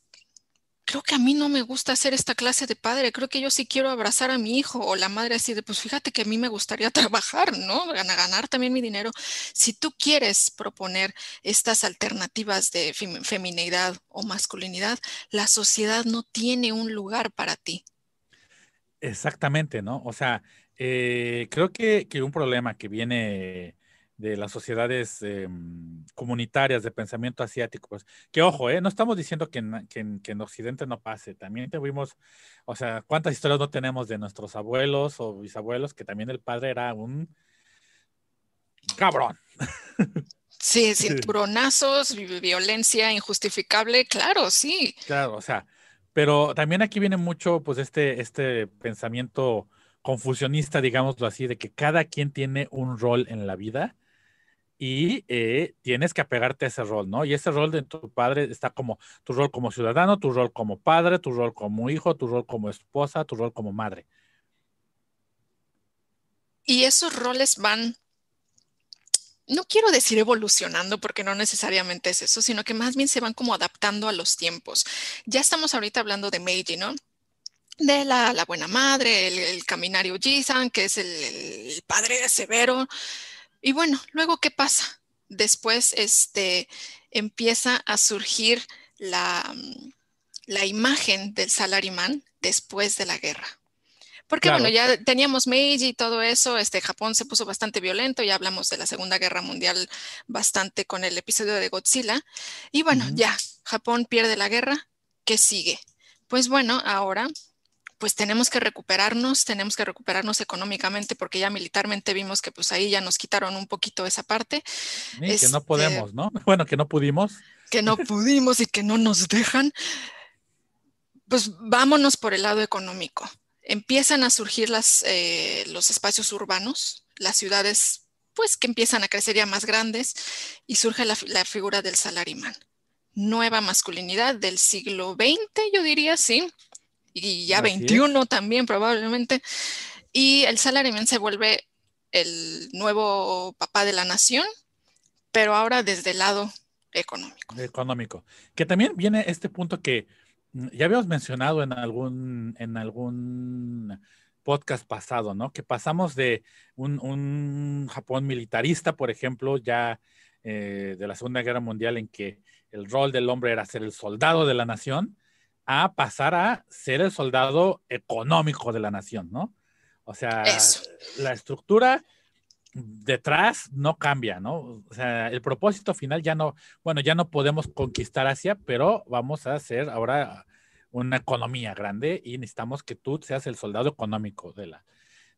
creo que a mí no me gusta ser esta clase de padre, creo que yo sí quiero abrazar a mi hijo o la madre así de, pues fíjate que a mí me gustaría (laughs) trabajar, ¿no? Ganar, ganar también mi dinero. Si tú quieres proponer estas alternativas de feminidad o masculinidad, la sociedad no tiene un lugar para ti. Exactamente, ¿no? O sea, eh, creo que, que, un problema que viene de las sociedades em, comunitarias de pensamiento asiático. Pues, que ojo, eh, no estamos diciendo que en, que, en, Occidente no pase. También tuvimos, o sea, cuántas historias no tenemos de nuestros abuelos o bisabuelos que también el padre era un cabrón. (laughs) Sí, cinturonazos, violencia injustificable, claro, sí. Claro, o sea, pero también aquí viene mucho, pues, este, este pensamiento confusionista, digámoslo así, de que cada quien tiene un rol en la vida y eh, tienes que apegarte a ese rol, ¿no? Y ese rol de tu padre está como tu rol como ciudadano, tu rol como padre, tu rol como hijo, tu rol como esposa, tu rol como madre. Y esos roles van, no quiero decir evolucionando porque no necesariamente es eso, sino que más bien se van como adaptando a los tiempos. Ya estamos ahorita hablando de Meiji, ¿no? de la, buena madre, el, caminario Jisan, que es el, el, padre severo, y bueno, luego, ¿qué pasa? Después este, empieza a surgir la, mm, imagen del salarimán después de la guerra. Porque bueno, ya teníamos Meiji y todo eso, este Japón se puso bastante violento, ya hablamos de la Segunda Guerra Mundial bastante con el episodio de Godzilla y bueno, ya Japón pierde la guerra, ¿qué sigue? Pues bueno, ahora pues tenemos que recuperarnos, tenemos que recuperarnos económicamente porque ya militarmente vimos que pues ahí ya nos quitaron un poquito esa parte. que no este podemos, ¿no? (laughs) Bueno, que no pudimos. Que no pudimos y que no nos dejan. Pues vámonos por el lado económico. Empiezan a surgir eh, los espacios urbanos, las ciudades pues que empiezan a crecer ya más grandes y surge la, la figura del salarimán. Nueva masculinidad del siglo XX, yo diría, sí y ya 21 también probablemente. Y el salaryman se vuelve el nuevo papá de la nación, pero ahora desde el lado económico. Económico. Que también viene este punto que mm, ya habíamos mencionado en algún, en algún podcast pasado, ¿no? Que pasamos de un, Japón militarista, por ejemplo, ya eh, de la Segunda Guerra Mundial, en que el rol del hombre era ser el soldado de la nación, a pasar a ser el soldado económico de la nación, ¿no? O sea, la estructura detrás no cambia, ¿no? O sea, el propósito final ya no, bueno, ya no podemos conquistar Asia, pero vamos a hacer ahora una economía grande y necesitamos que tú seas el soldado económico de la,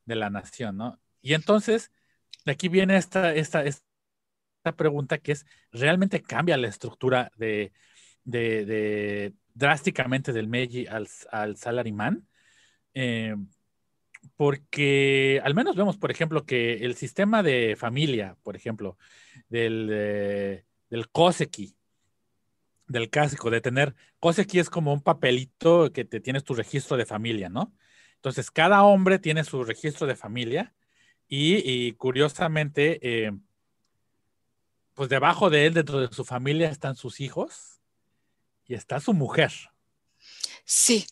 de la nación, ¿no? Y entonces, de aquí viene esta, esta, esta pregunta que es, ¿realmente cambia la estructura de, de, drásticamente del Meiji al, al Salaryman, eh, porque al menos vemos, por ejemplo, que el sistema de familia, por ejemplo, del, eh, del Koseki, del clásico, de tener, Koseki es como un papelito que te tienes tu registro de familia, ¿no? Entonces, cada hombre tiene su registro de familia y, curiosamente, eh, pues debajo de él, dentro de su familia, están sus hijos y está su mujer. Sí,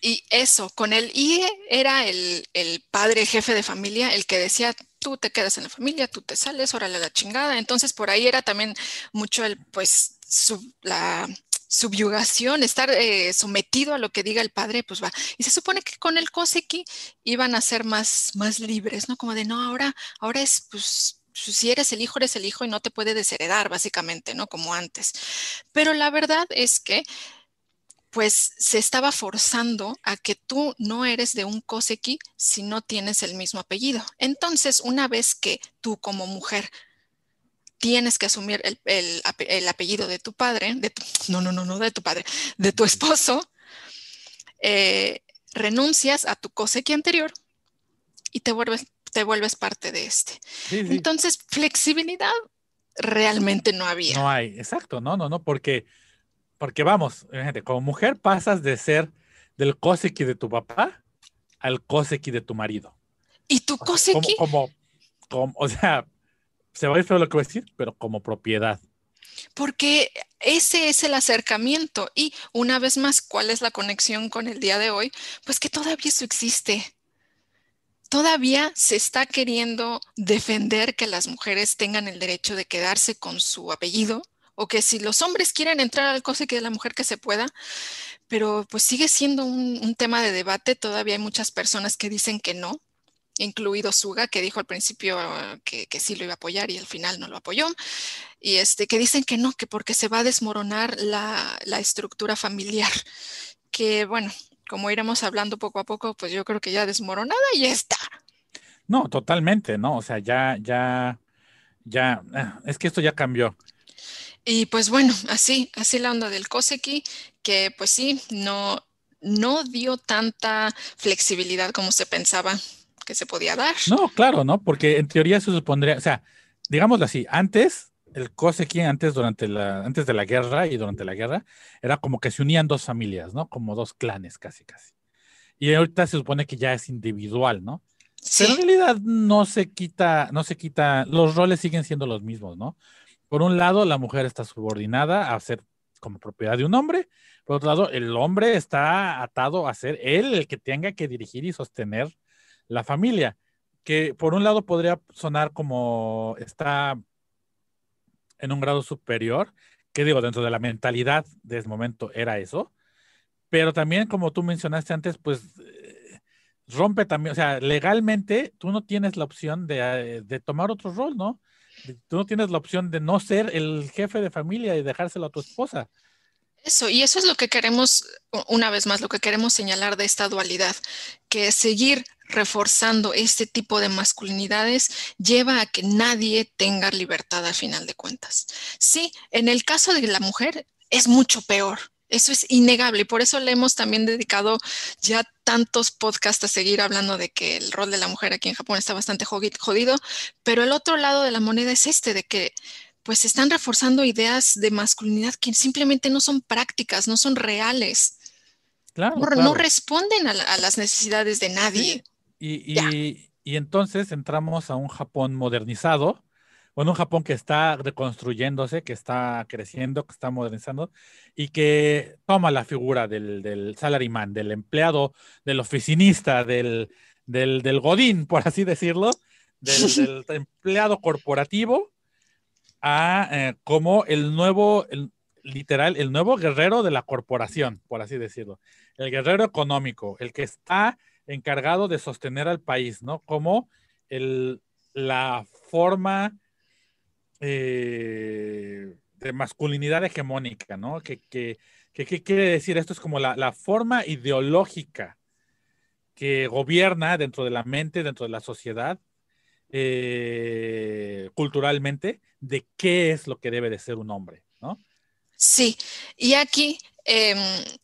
y eso, con el y era el, padre jefe de familia, el que decía, tú te quedas en la familia, tú te sales, órale la chingada. Entonces, por ahí era también mucho el, pues, la subyugación, estar eh, sometido a lo que diga el padre, pues va. Y se supone que con el Koseki iban a ser más, más libres, ¿no? Como de, no, ahora, ahora es, pues, si eres el hijo, eres el hijo y no te puede desheredar, básicamente, ¿no? Como antes. Pero la verdad es que pues se estaba forzando a que tú no eres de un cosequi si no tienes el mismo apellido. Entonces, una vez que tú como mujer tienes que asumir el, apellido de tu padre, de no, no, no, no de tu padre, de tu esposo, eh, renuncias a tu cosequi anterior y te vuelves, te vuelves parte de este. Entonces, flexibilidad realmente no había. No hay, exacto, no, no, no, porque, porque vamos, como mujer pasas de ser del cosequi de tu papá al cosequi de tu marido. ¿Y tu coseki? como, como, o sea, se va a ir lo que voy a decir, pero como propiedad. Porque ese es el acercamiento. Y una vez más, ¿cuál es la conexión con el día de hoy? Pues que todavía eso existe todavía se está queriendo defender que las mujeres tengan el derecho de quedarse con su apellido o que si los hombres quieren entrar al coche que de la mujer que se pueda, pero pues sigue siendo un, tema de debate, todavía hay muchas personas que dicen que no, incluido Suga, que dijo al principio ah, que, sí lo iba a apoyar y al final no lo apoyó, y este, que dicen que no, que porque se va a desmoronar la, la estructura familiar, que bueno, como iremos hablando poco a poco, pues yo creo que ya desmoronada y ya está. No, totalmente, ¿no? O sea, ya, ya, ya, ah, es que esto ya cambió. Y pues bueno, así, así la onda del Koseki, que pues sí, no, no dio tanta flexibilidad como se pensaba que se podía dar. No, claro, ¿no? Porque en teoría se supondría, o sea, digámoslo así, antes el Koseki antes, durante la, antes de la guerra y durante la guerra, era como que se unían dos familias, ¿no? Como dos clanes casi, casi. Y ahorita se supone que ya es individual, ¿no? Pero en realidad no se quita, no se quita, los roles siguen siendo los mismos, ¿no? Por un lado, la mujer está subordinada a ser como propiedad de un hombre, por otro lado, el hombre está atado a ser él el que tenga que dirigir y sostener la familia, que por un lado podría sonar como está en un grado superior, que digo, dentro de la mentalidad de ese momento era eso, pero también como tú mencionaste antes, pues eh, rompe también, o sea, legalmente tú no tienes la opción de, eh, de tomar otro rol, ¿no? Tú no tienes la opción de no ser el jefe de familia y dejárselo a tu esposa. Eso, y eso es lo que queremos, una vez más, lo que queremos señalar de esta dualidad, que seguir reforzando este tipo de masculinidades lleva a que nadie tenga libertad a final de cuentas. Sí, en el caso de la mujer es mucho peor. Eso es innegable y por eso le hemos también dedicado ya tantos podcasts a seguir hablando de que el rol de la mujer aquí en Japón está bastante jodido, pero el otro lado de la moneda es este, de que pues están reforzando ideas de masculinidad que simplemente no son prácticas, no son reales. Claro, no, responden a, las necesidades de nadie. Y, y, entonces entramos a un Japón modernizado, bueno, un Japón que está reconstruyéndose, que está creciendo, que está modernizando y que toma la figura del, del salaryman, del empleado, del oficinista, del, del, del godín, por así decirlo, del, (laughs) empleado corporativo, a eh, como el nuevo, literal, el nuevo guerrero de la corporación, por así decirlo, el guerrero económico, el que está encargado de sostener al país, ¿no? Como la forma eh, de masculinidad hegemónica, ¿no? ¿Qué que, quiere decir? Esto es como la, forma ideológica que gobierna dentro de la mente, dentro de la sociedad, eh, culturalmente, de qué es lo que debe de ser un hombre, ¿no? Sí, y aquí Em,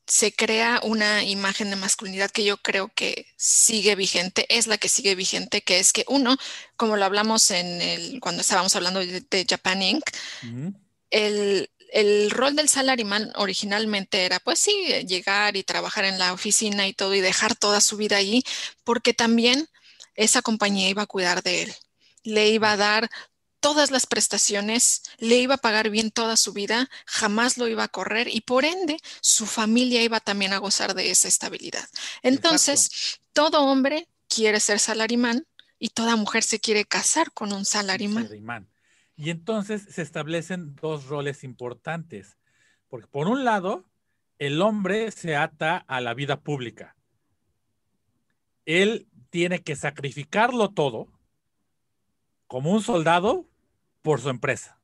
se crea una imagen de masculinidad que yo creo que sigue vigente, es la que sigue vigente, que es que uno, como lo hablamos en el, cuando estábamos hablando de, Japan Inc., el, rol del salaryman originalmente era, pues sí, llegar y trabajar en la oficina y todo y dejar toda su vida allí, porque también esa compañía iba a cuidar de él, le iba a dar todas las prestaciones, le iba a pagar bien toda su vida, jamás lo iba a correr y por ende su familia iba también a gozar de esa estabilidad. Entonces, todo hombre quiere ser salarimán y toda mujer se quiere casar con un salarimán. Y entonces se establecen dos roles importantes, porque por un lado, el hombre se ata a la vida pública. Él tiene que sacrificarlo todo como un soldado por su empresa.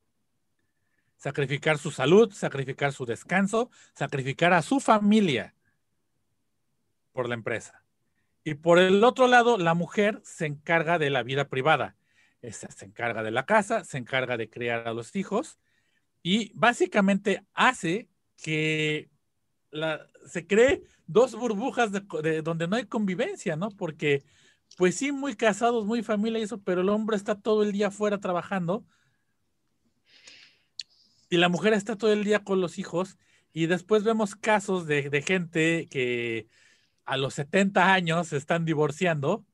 Sacrificar su salud, sacrificar su descanso, sacrificar a su familia por la empresa. Y por el otro lado, la mujer se encarga de la vida privada. se encarga de la casa, se encarga de criar a los hijos y básicamente hace que se cree dos burbujas donde no hay convivencia, ¿no? Porque pues sí, muy casados, muy familia y eso, pero el hombre está todo el día fuera trabajando y la mujer está todo el día con los hijos y después vemos casos de, gente que a los 70 años se están divorciando.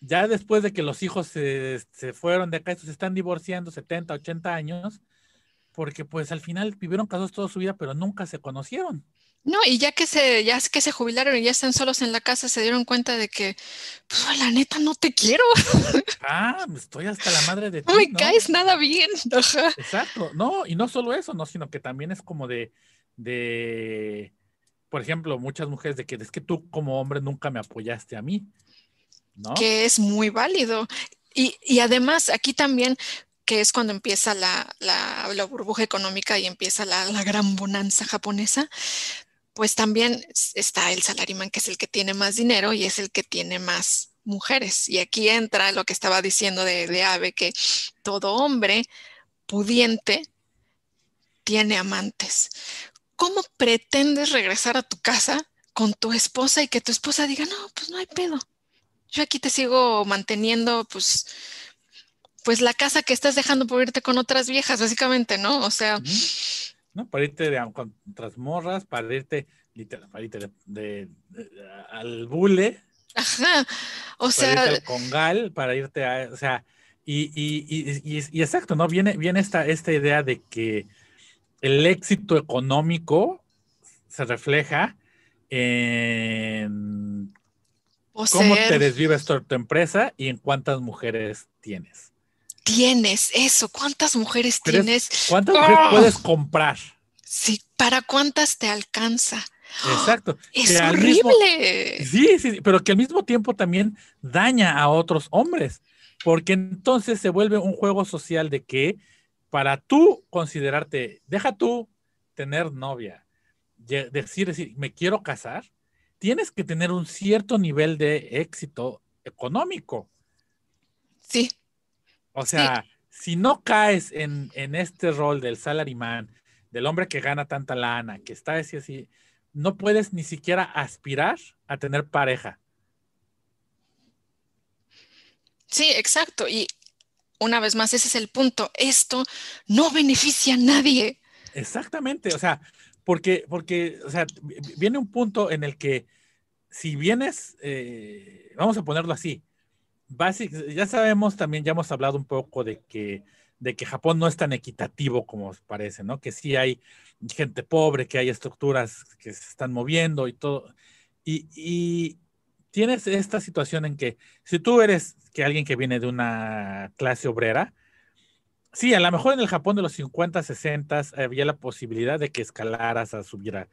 Ya después de que los hijos se, fueron de acá, se están divorciando 70, 80 años, porque pues al final vivieron casados toda su vida, pero nunca se conocieron. No, y ya que se, ya que se jubilaron y ya están solos en la casa, se dieron cuenta de que, pues la neta, no te quiero. (laughs) Ah, pues, estoy hasta la madre de ti. No me caes nada bien. Exacto. No, y no solo eso, no, sino que también es como de, de, por ejemplo, muchas mujeres de que es que tú como hombre nunca me apoyaste a mí. ¿No? Que es muy válido. Y, además, aquí también, que es cuando empieza la, burbuja económica y empieza la, la, gran bonanza japonesa, pues también está el salarimán, que es el que tiene más dinero y es el que tiene más mujeres. Y aquí entra lo que estaba diciendo de, Ave, que todo hombre pudiente tiene amantes. ¿Cómo pretendes regresar a tu casa con tu esposa y que tu esposa diga, no, pues no hay pedo? Yo aquí te sigo manteniendo, pues, pues la casa que estás dejando por irte con otras viejas, básicamente, ¿no? O sea, para irte de, con para irte, para irte al bule. O para sea. Irte al congal, para irte a. O sea, y, exacto, ¿no? Viene, viene esta, esta idea de que el éxito económico se refleja en cómo te desvives tu empresa y en cuántas mujeres tienes tienes eso? ¿Cuántas mujeres tienes? ¿Cuántas mujeres ¡Oh! puedes comprar? Sí, ¿para cuántas te alcanza? Exacto. ¡Oh! Es horrible. sí, sí, pero que al mismo tiempo también daña a otros hombres, porque entonces se vuelve un juego social de que para tú considerarte, deja tú tener novia, decir, decir, me quiero casar, tienes que tener un cierto nivel de éxito económico. Sí. O sea, si no caes en, este rol del salaryman, del hombre que gana tanta lana, que está así, así, no puedes ni siquiera aspirar a tener pareja. Sí, exacto. Y una vez más, ese es el punto. Esto no beneficia a nadie. Exactamente, o sea, porque, porque viene un punto en el que si vienes, eh, vamos a ponerlo así, ya sabemos también, ya hemos hablado un poco de que, de que Japón no es tan equitativo como parece, ¿no? Que sí hay gente pobre, que hay estructuras que se están moviendo y todo. Y, tienes esta situación en que si tú eres que alguien que viene de una clase obrera, sí, a lo mejor en el Japón de los 50, 60 había la posibilidad de que escalaras a subir a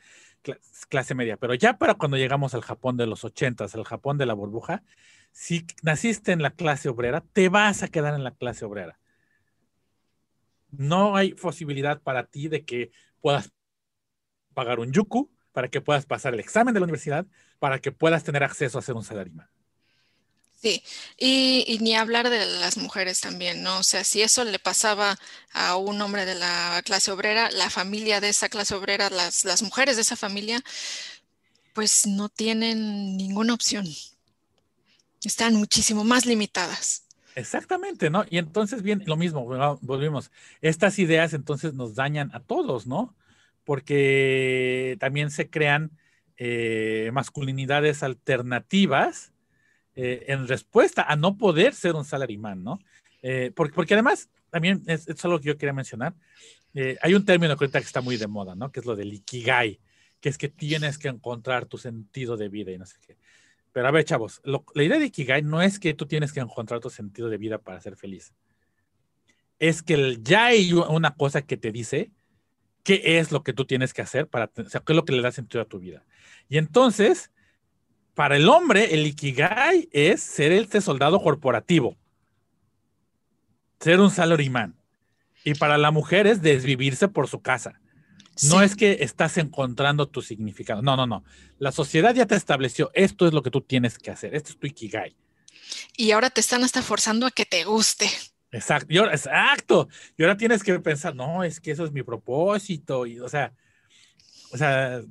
clase media, pero ya para cuando llegamos al Japón de los 80, al Japón de la burbuja, si naciste en la clase obrera, te vas a quedar en la clase obrera. No hay posibilidad para ti de que puedas pagar un yuku, para que puedas pasar el examen de la universidad, para que puedas tener acceso a hacer un salario. Sí, y, y, ni hablar de las mujeres también, ¿no? O sea, si eso le pasaba a un hombre de la clase obrera, la familia de esa clase obrera, las, las mujeres de esa familia, pues no tienen ninguna opción están muchísimo más limitadas. Exactamente, ¿no? Y entonces, bien, lo mismo, volvimos. Estas ideas entonces nos dañan a todos, ¿no? Porque también se crean eh, masculinidades alternativas eh, en respuesta a no poder ser un salarimán, ¿no? Eh, porque, además, también es, es, algo que yo quería mencionar. hay un término que que está muy de moda, ¿no? Que es lo del ikigai, que es que tienes que encontrar tu sentido de vida y no sé qué. Pero a ver, chavos, la idea de Ikigai no es que tú tienes que encontrar tu sentido de vida para ser feliz. Es que ya hay una cosa que te dice qué es lo que tú tienes que hacer para, o sea, qué es lo que le da sentido a tu vida. Y entonces, para el hombre, el Ikigai es ser este soldado corporativo, ser un salaryman. Y para la mujer es desvivirse por su casa. No es que estás encontrando tu significado. No, no, no. La sociedad ya te estableció, esto es lo que tú tienes que hacer, esto es tu ikigai. Y ahora te están hasta forzando a que te guste. Exacto, y ahora, tienes que pensar, no, es que eso es mi propósito. Y, o sea, o sea,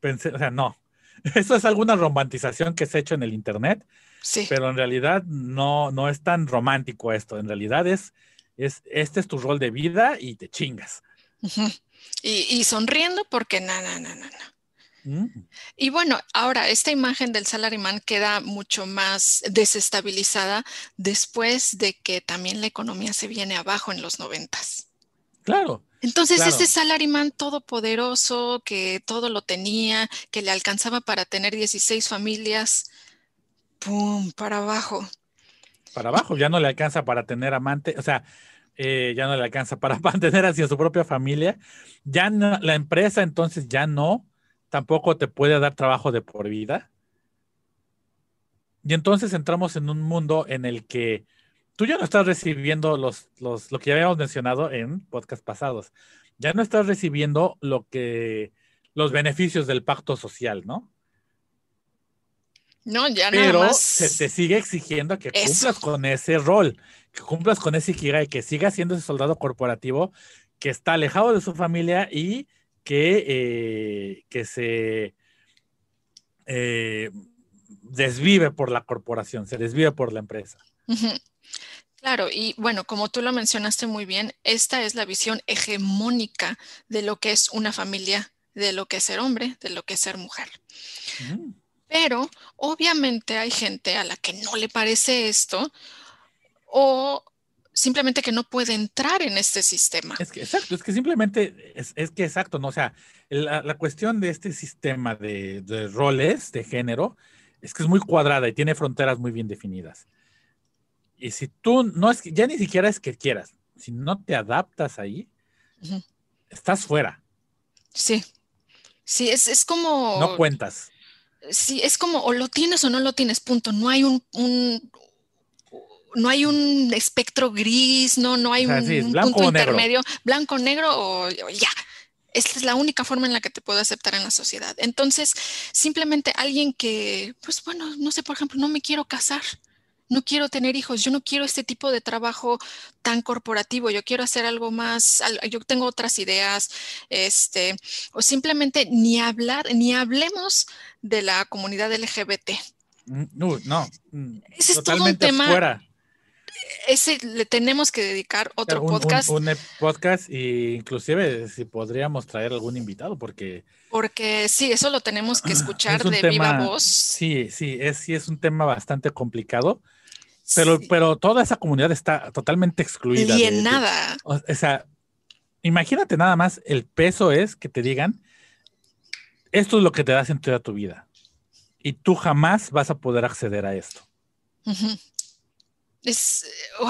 pensé, o sea, no. (laughs) Eso es alguna romantización que se ha hecho en el Internet, sí. pero en realidad no, no es tan romántico esto. En realidad es, es, este es tu rol de vida y te chingas. Ajá y, sonriendo porque nada na, na, na, mm. Y bueno, ahora esta imagen del salarimán queda mucho más desestabilizada después de que también la economía se viene abajo en los noventas. Claro. Entonces ese Salaryman todopoderoso que todo lo tenía, que le alcanzaba para tener 16 familias, ¡pum! para abajo. Para abajo, ya no le alcanza para tener amante, o sea, eh, ya no le alcanza para (laughs) mantener hacia su propia familia. Ya la empresa entonces ya no, tampoco te puede dar trabajo de por vida. Y entonces entramos en un mundo en el que tú ya no estás recibiendo los, los, lo que ya habíamos mencionado en podcast pasados. Ya no estás recibiendo lo que, los beneficios del pacto social, ¿no? No, ya Pero se te sigue exigiendo que cumplas con ese rol que cumplas con ese y que siga siendo ese soldado corporativo que está alejado de su familia y que, eh, que se eh, desvive por la corporación, se desvive por la empresa. Claro, y bueno, como tú lo mencionaste muy bien, esta es la visión hegemónica de lo que es una familia, de lo que es ser hombre, de lo que es ser mujer. Pero obviamente hay gente a la que no le parece esto o simplemente que no puede entrar en este sistema. Es que exacto, es que simplemente, es, que exacto, ¿no? O sea, la, cuestión de este sistema de, roles de género es que es muy cuadrada y tiene fronteras muy bien definidas. Y si tú no es que ya ni siquiera es que quieras, si no te adaptas ahí, estás fuera. Sí, sí, es, como. No cuentas sí, es como o lo tienes o no lo tienes, punto. No hay un, no hay un espectro gris, no, no hay un, punto intermedio, blanco, negro o, ya. Esta es la única forma en la que te puedo aceptar en la sociedad. Entonces, simplemente alguien que, pues bueno, no sé, por ejemplo, no me quiero casar, no quiero tener hijos, yo no quiero este tipo de trabajo tan corporativo, yo quiero hacer algo más, yo tengo otras ideas, este, o simplemente ni hablar, ni hablemos de la comunidad LGBT. Mm, no, no. Mm, Ese es todo un tema le tenemos que dedicar otro podcast. Un, eh, podcast e inclusive si podríamos traer algún invitado porque... Porque sí, eso lo tenemos que (clears throat) escuchar de viva voz. Sí, sí, es, sí es un tema bastante complicado. Pero, pero toda esa comunidad está totalmente excluida. Y en nada. o sea, imagínate nada más el peso es que te digan, esto es lo que te das en toda tu vida y tú jamás vas a poder acceder a esto es eh,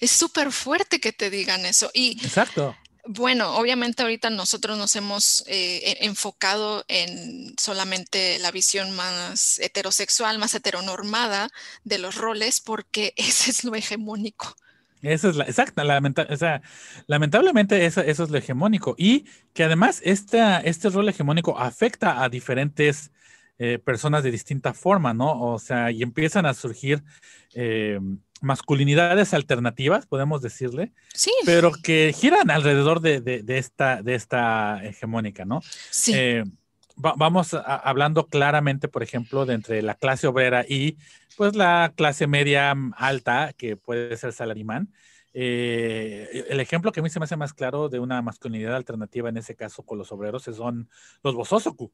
es súper fuerte que te digan eso. Y Exacto. Bueno, obviamente ahorita nosotros nos hemos eh, e, enfocado en solamente la visión más heterosexual, más heteronormada de los roles, porque (laughs) ese es lo hegemónico. Esa es la, exacta, lamentablemente eso, es lo hegemónico. Y que además este rol hegemónico afecta a diferentes eh, personas de distinta forma, ¿no? O sea, y empiezan a surgir masculinidades alternativas, podemos decirle, sí. pero que giran alrededor de, esta, de esta hegemónica, ¿no? Eh, vamos hablando claramente, por ejemplo, de entre la clase obrera y pues la clase media alta, que puede ser salarimán. Eh, el ejemplo que a mí se me hace más claro de una masculinidad alternativa en ese caso con los obreros son los bozosoku.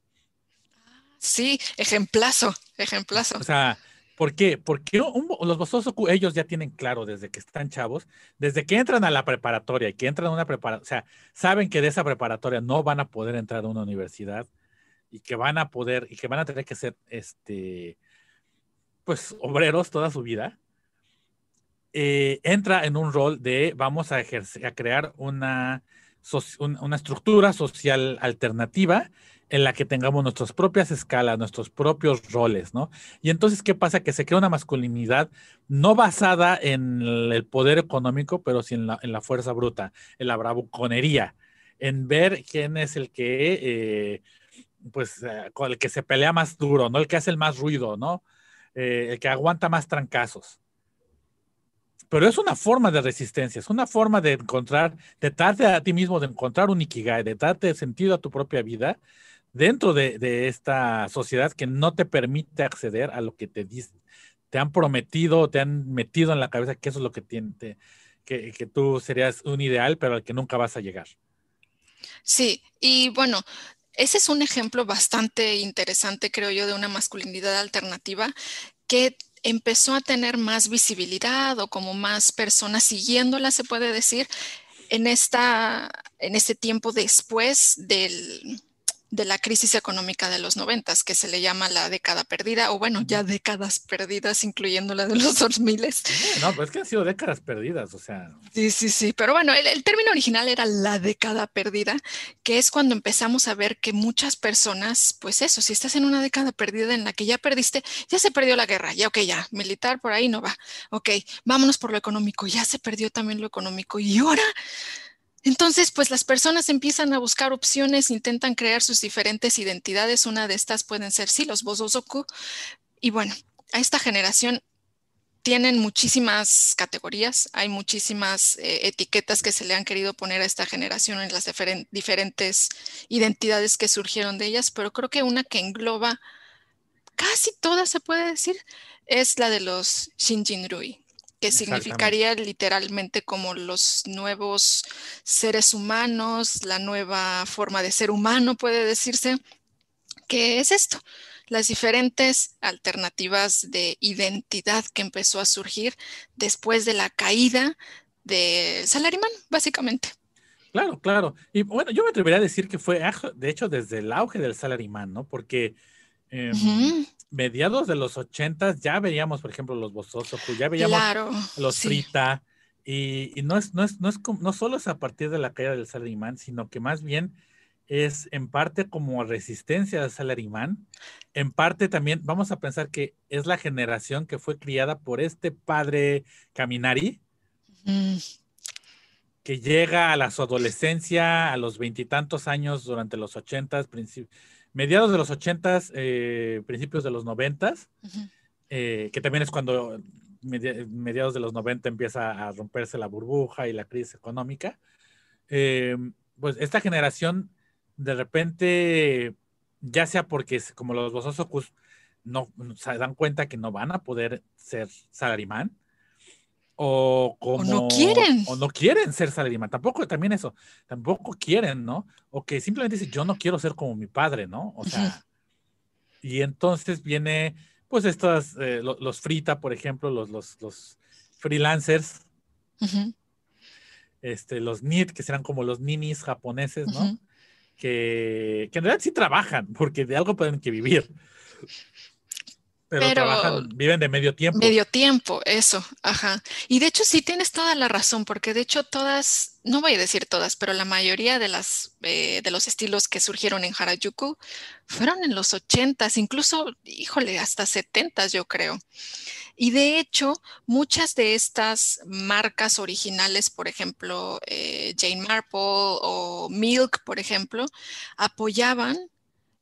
Sí, ejemplazo, ejemplazo. O sea, ¿Por qué? Porque los vosotros ellos ya tienen claro desde que están chavos, desde que entran a la preparatoria y que entran a una preparatoria, o sea, saben que de esa preparatoria no van a poder entrar a una universidad y que van a poder, y que van a tener que ser, este, pues, obreros toda su vida. Eh, entra en un rol de vamos a, a crear una, una estructura social alternativa en la que tengamos nuestras propias escalas, nuestros propios roles, ¿no? Y entonces, ¿qué pasa? Que se crea una masculinidad no basada en el poder económico, pero sí en la, fuerza bruta, en la bravuconería, en ver quién es el que, eh, pues, eh, con el que se pelea más duro, ¿no? El que hace el más ruido, ¿no? Eh, el que aguanta más trancazos pero es una forma de resistencia, es una forma de encontrar, de darte a ti mismo, de encontrar un ikigai, de darte sentido a tu propia vida, dentro de, esta sociedad que no te permite acceder a lo que te dicen, te han prometido, te han metido en la cabeza que eso es lo que tiene, que, tú serías un ideal, pero al que nunca vas a llegar. Sí, y bueno, ese es un ejemplo bastante interesante, creo yo, de una masculinidad alternativa que empezó a tener más visibilidad o como más personas siguiéndola, se puede decir, en, esta, en este tiempo después del, de la crisis económica de los noventas, que se le llama la década perdida, o bueno, ya décadas perdidas, incluyendo la de los dos 2000. No, pues que han sido décadas perdidas, o sea. Sí, sí, sí, pero bueno, el, el, término original era la década perdida, que es cuando empezamos a ver que muchas personas, pues eso, si estás en una década perdida en la que ya perdiste, ya se perdió la guerra, ya, ok, ya, militar por ahí no va, ok, vámonos por lo económico, ya se perdió también lo económico, y ahora entonces, pues las personas empiezan a buscar opciones, intentan crear sus diferentes identidades. Una de estas pueden ser, sí, los Bozozoku. Y bueno, a esta generación tienen muchísimas categorías, hay muchísimas eh, etiquetas que se le han querido poner a esta generación en las diferentes identidades que surgieron de ellas, pero creo que una que engloba casi todas, se puede decir, es la de los Shinjin que significaría literalmente como los nuevos seres humanos, la nueva forma de ser humano, puede decirse, que es esto, las diferentes alternativas de identidad que empezó a surgir después de la caída del salarimán, básicamente. Claro, claro. Y bueno, yo me atrevería a decir que fue, de hecho, desde el auge del salarimán, ¿no? Porque em, mediados de los ochentas ya veíamos, por ejemplo, los que ya veíamos los Rita, frita, y, no, es, no, es, no, es, no solo es a partir de la caída del Salarimán, sino que más bien es en parte como resistencia al Salarimán. en parte también vamos a pensar que es la generación que fue criada por este padre Caminari, que llega a la, su adolescencia, a los veintitantos años durante los ochentas, principios mediados de los ochentas, eh, principios de los noventas, eh, que también es cuando mediados de los noventa empieza a romperse la burbuja y la crisis económica, eh, pues esta generación de repente, ya sea porque como los bososocus pues, no se dan cuenta que no van a poder ser salarimán, o como no quieren o no quieren ser Salerima. tampoco también eso tampoco quieren no o que simplemente dice yo no quiero ser como mi padre no o sea y entonces viene pues estos, eh, los, los, frita por ejemplo los los, freelancers este los nit que serán como los ninis japoneses no que, que en realidad sí trabajan porque de algo pueden que vivir pero, trabajan, viven de medio tiempo. Medio tiempo, eso, ajá. Y de hecho sí tienes toda la razón, porque de hecho todas, no voy a decir todas, pero la mayoría de, las, eh, de los estilos que surgieron en Harajuku fueron en los 80s, incluso, híjole, hasta 70s yo creo. Y de hecho, muchas de estas marcas originales, por ejemplo, eh, Jane Marple o Milk, por ejemplo, apoyaban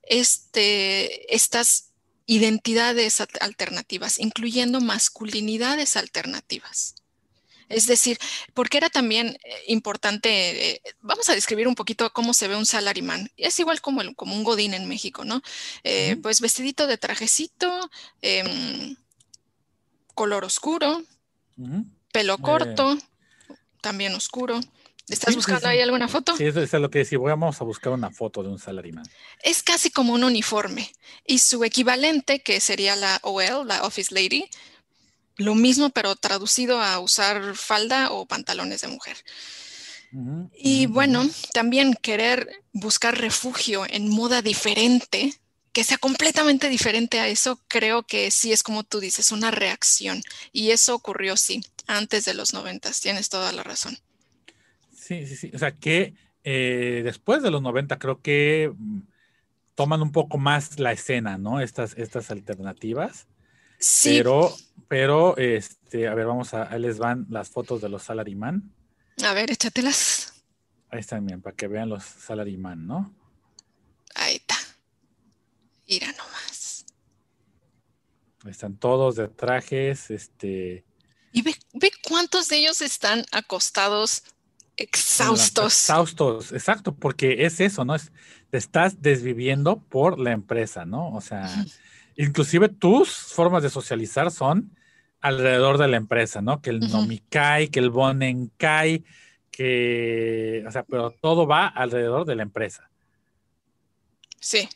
este, estas identidades alternativas, incluyendo masculinidades alternativas. Es decir, porque era también eh, importante, eh, vamos a describir un poquito cómo se ve un salarimán. Es igual como, un godín en México, ¿no? Eh, pues vestidito de trajecito, em, color oscuro, pelo corto, también oscuro. ¿Estás buscando ahí alguna foto? Sí, eso es lo que decía. Vamos a buscar una foto de un salaryman. Es casi como un uniforme. Y su equivalente, que sería la OL, la Office Lady, lo mismo, pero traducido a usar falda o pantalones de mujer. y bueno, también querer buscar refugio en moda diferente, que sea completamente diferente a eso, creo que sí es como tú dices, una reacción. Y eso ocurrió, sí, antes de los noventas. Tienes toda la razón. Sí, sí, sí. O sea, que eh, después de los 90 creo que mm, toman un poco más la escena, ¿no? Estas, estas alternativas. Sí. Pero, pero, este, a ver, vamos a, ahí les van las fotos de los salaryman. A ver, échatelas. Ahí están bien, para que vean los salaryman, ¿no? Ahí está. Mira nomás. Ahí están todos de trajes, este. Y ve, ve cuántos de ellos están acostados Exhaustos. Exhaustos, exacto, porque es eso, ¿no? te estás desviviendo por la empresa, ¿no? O sea, inclusive tus formas de socializar son alrededor de la empresa, ¿no? Que el nomikai, que el bonenkai, que, o sea, pero todo va alrededor de la empresa. Sí.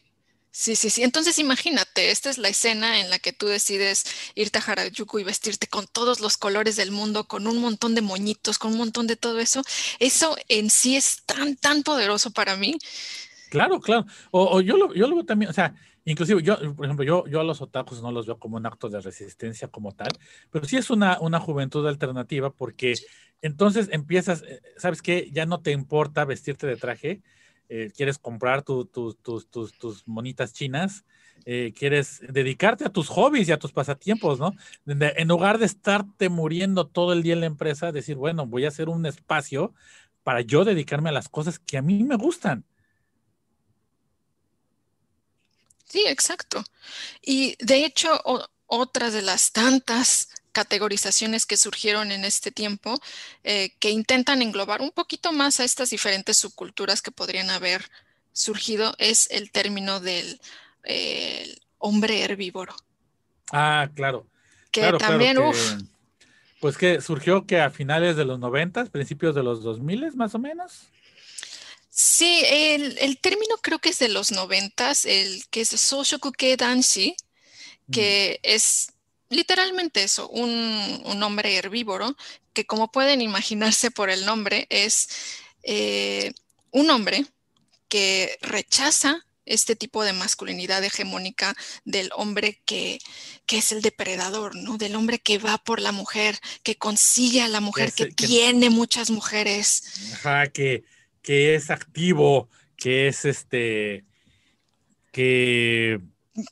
Sí, sí, sí. Entonces imagínate, esta es la escena en la que tú decides irte a Harajuku y vestirte con todos los colores del mundo, con un montón de moñitos, con un montón de todo eso. Eso en sí es tan, tan poderoso para mí. Claro, claro. O, yo, lo, yo lo veo también, o sea, inclusive yo, por ejemplo, yo, yo a los otakus no los veo como un acto de resistencia como tal, pero sí es una, una juventud alternativa porque entonces empiezas, eh, ¿sabes qué? Ya no te importa vestirte de traje, eh, quieres comprar tus monitas chinas, eh, quieres dedicarte a tus hobbies y a tus pasatiempos, ¿no? en lugar de estarte muriendo todo el día en la empresa, decir, bueno, voy a hacer un espacio para yo dedicarme a las cosas que a mí me gustan. Sí, exacto. Y de hecho, otra de las tantas categorizaciones que surgieron en este tiempo eh, que intentan englobar un poquito más a estas diferentes subculturas que podrían haber surgido es el término del hombre herbívoro. Ah, claro. Que también, Pues que surgió que a finales de los noventas, principios de los dos 2000 más o menos. Sí, el, término creo que es de los noventas, el que es Social Kuke que es literalmente eso, un, un, hombre herbívoro que como pueden imaginarse por el nombre es eh, un hombre que rechaza este tipo de masculinidad hegemónica del hombre que, es el depredador, ¿no? Del hombre que va por la mujer, que consigue a la mujer, que, tiene muchas mujeres. Ajá, que, que es activo, que es este, que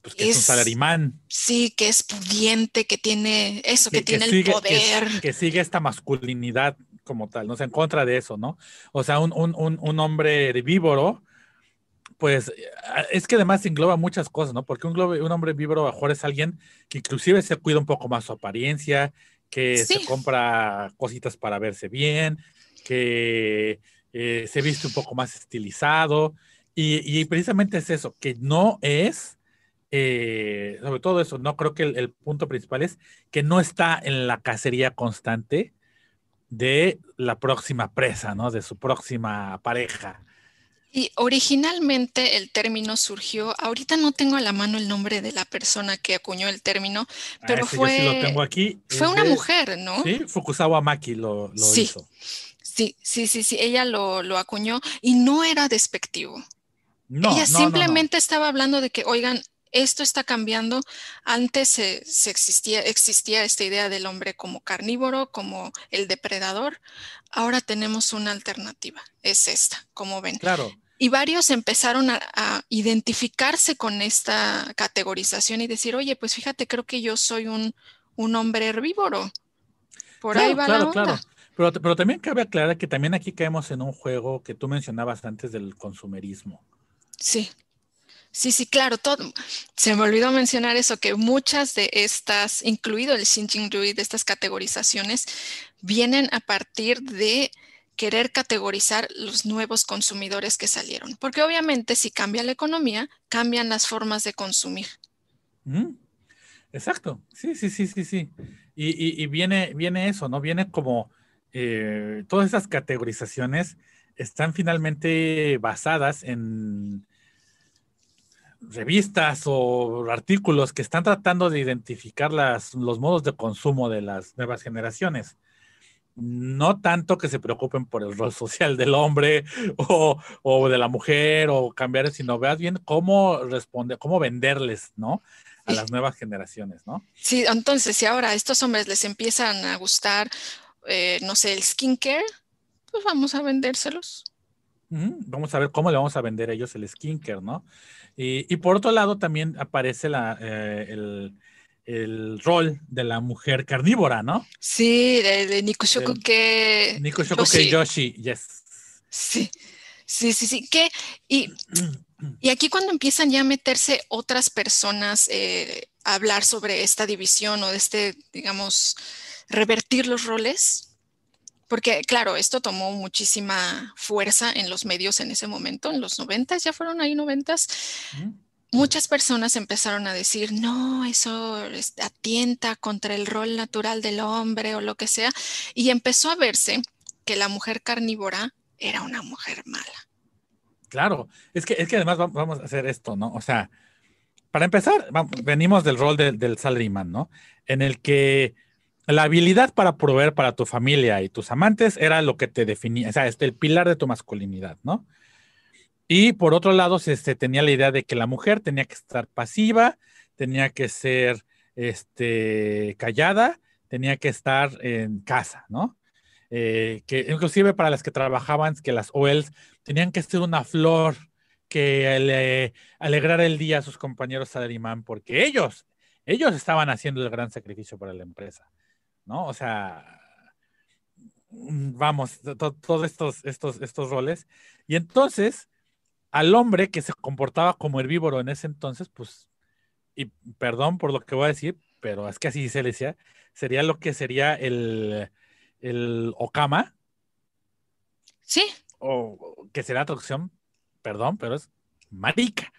pues que es, un salarimán. Sí, que es pudiente, que tiene eso, que, tiene el poder. Que, sigue esta masculinidad como tal, no se encuentra en contra de eso, ¿no? O sea, un, un, un, hombre víboro pues es que además engloba muchas cosas, ¿no? Porque un, hombre víboro mejor es alguien que inclusive se cuida un poco más su apariencia, que se compra cositas para verse bien, que eh, se viste un poco más estilizado. Y, y, precisamente es eso, que no es eh, sobre todo eso, no creo que el, punto principal es que no está en la cacería constante de la próxima presa, ¿no? De su próxima pareja. Y originalmente el término surgió, ahorita no tengo a la mano el nombre de la persona que acuñó el término, ah, pero fue, lo tengo aquí. fue una mujer, ¿no? Sí, Fukusawa Maki lo, lo hizo. Sí, sí, sí, sí, ella lo, acuñó y no era despectivo. ella simplemente estaba hablando de que, oigan, esto está cambiando. Antes se, existía, existía, esta idea del hombre como carnívoro, como el depredador. Ahora tenemos una alternativa, es esta, como ven. Claro. Y varios empezaron a, identificarse con esta categorización y decir, oye, pues fíjate, creo que yo soy un, hombre herbívoro. Por ahí va claro, la onda. Claro. Pero, pero, también cabe aclarar que también aquí caemos en un juego que tú mencionabas antes del consumerismo. Sí. Sí, sí, claro, todo. Se me olvidó mencionar eso, que muchas de estas, incluido el Xinjiang Rui, de estas categorizaciones, vienen a partir de querer categorizar los nuevos consumidores que salieron. Porque obviamente si cambia la economía, cambian las formas de consumir. exacto, sí, sí, sí, sí, sí. Y, viene, viene eso, ¿no? Viene como eh, todas esas categorizaciones están finalmente basadas en revistas o artículos que están tratando de identificar las, los modos de consumo de las nuevas generaciones. No tanto que se preocupen por el rol (laughs) social del hombre o, de la mujer o cambiar, sino veas bien cómo responde, cómo venderles, ¿no? A las nuevas generaciones, ¿no? Sí, entonces, si ahora a estos hombres les empiezan a gustar, eh, no sé, el skincare, pues vamos a vendérselos. Vamos a ver cómo le vamos a vender a ellos el skinker, ¿no? Y, por otro lado también aparece eh, el, rol de la mujer carnívora, ¿no? Sí, de, Nikushoku que... Nikushoku Yoshi. Yoshi, yes. Sí, sí, sí, sí. (clears throat) Y, aquí cuando empiezan ya a meterse otras personas eh, a hablar sobre esta división o de este, digamos, revertir los roles, porque claro, esto tomó muchísima fuerza en los medios en ese momento, en los noventas, ya fueron ahí noventas. muchas personas empezaron a decir, no, eso este, atienta contra el rol natural del hombre o lo que sea, y empezó a verse que la mujer carnívora era una mujer mala. Claro, es que, es que además vamos a hacer esto, ¿no? O sea, para empezar, venimos del rol del salaryman, ¿no? En el que la habilidad para proveer para tu familia y tus amantes era lo que te definía, o sea, este, el pilar de tu masculinidad, ¿no? Y por otro lado, se, tenía la idea de que la mujer tenía que estar pasiva, tenía que ser este, callada, tenía que estar en casa, ¿no? Eh, que inclusive para las que trabajaban, que las OELs tenían que ser una flor que alegrara el día a sus compañeros salarimán, porque ellos, ellos estaban haciendo el gran sacrificio para la empresa. ¿no? O sea, mm, vamos, todos estos, estos, estos roles. Y entonces, al hombre que se comportaba como herbívoro en ese entonces, pues, y perdón por lo que voy a decir, pero es que así se le decía, sería lo que sería el, el okama. Sí. O que será traducción, perdón, pero es marica.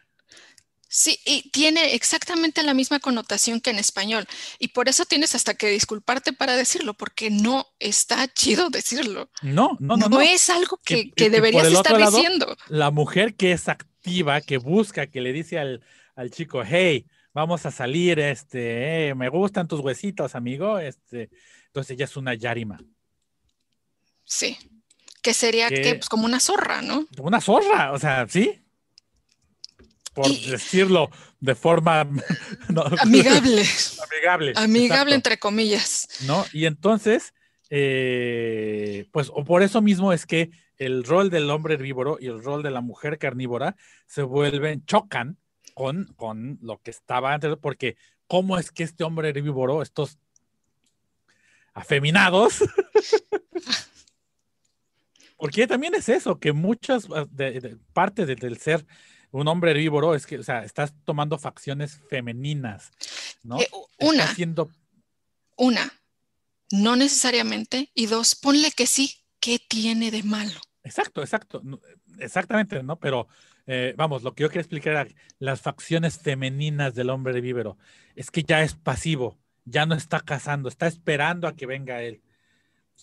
Sí, y tiene exactamente la misma connotación que en español. Y por eso tienes hasta que disculparte para decirlo, porque no está chido decirlo. No, no, no. No, es algo que, deberías estar diciendo. La mujer que es activa, que busca, que le dice al, chico, hey, vamos a salir, este, eh, me gustan tus huesitos, amigo. Este, entonces ella es una yarima. Sí. Que sería pues, como una zorra, ¿no? Una zorra, o sea, sí por decirlo de forma (laughs) (laughs) amigable. amigable. Amigable entre comillas. ¿No? Y entonces, eh, pues o por eso mismo es que el rol del hombre herbívoro y el rol de la mujer carnívora se vuelven, chocan con, con lo que estaba antes, porque cómo es que este hombre herbívoro, estos afeminados, (laughs) porque también es eso, que muchas ah, de, partes del ser un hombre herbívoro es que, o sea, estás tomando facciones femeninas, ¿no? Eh, una. Haciendo... Una. No necesariamente. Y dos, ponle que sí. ¿Qué tiene de malo? Exacto, exacto. Exactamente, ¿no? Pero eh, vamos, lo que yo quería explicar era las facciones femeninas del hombre herbívoro. Es que ya es pasivo, ya no está cazando, está esperando a que venga él.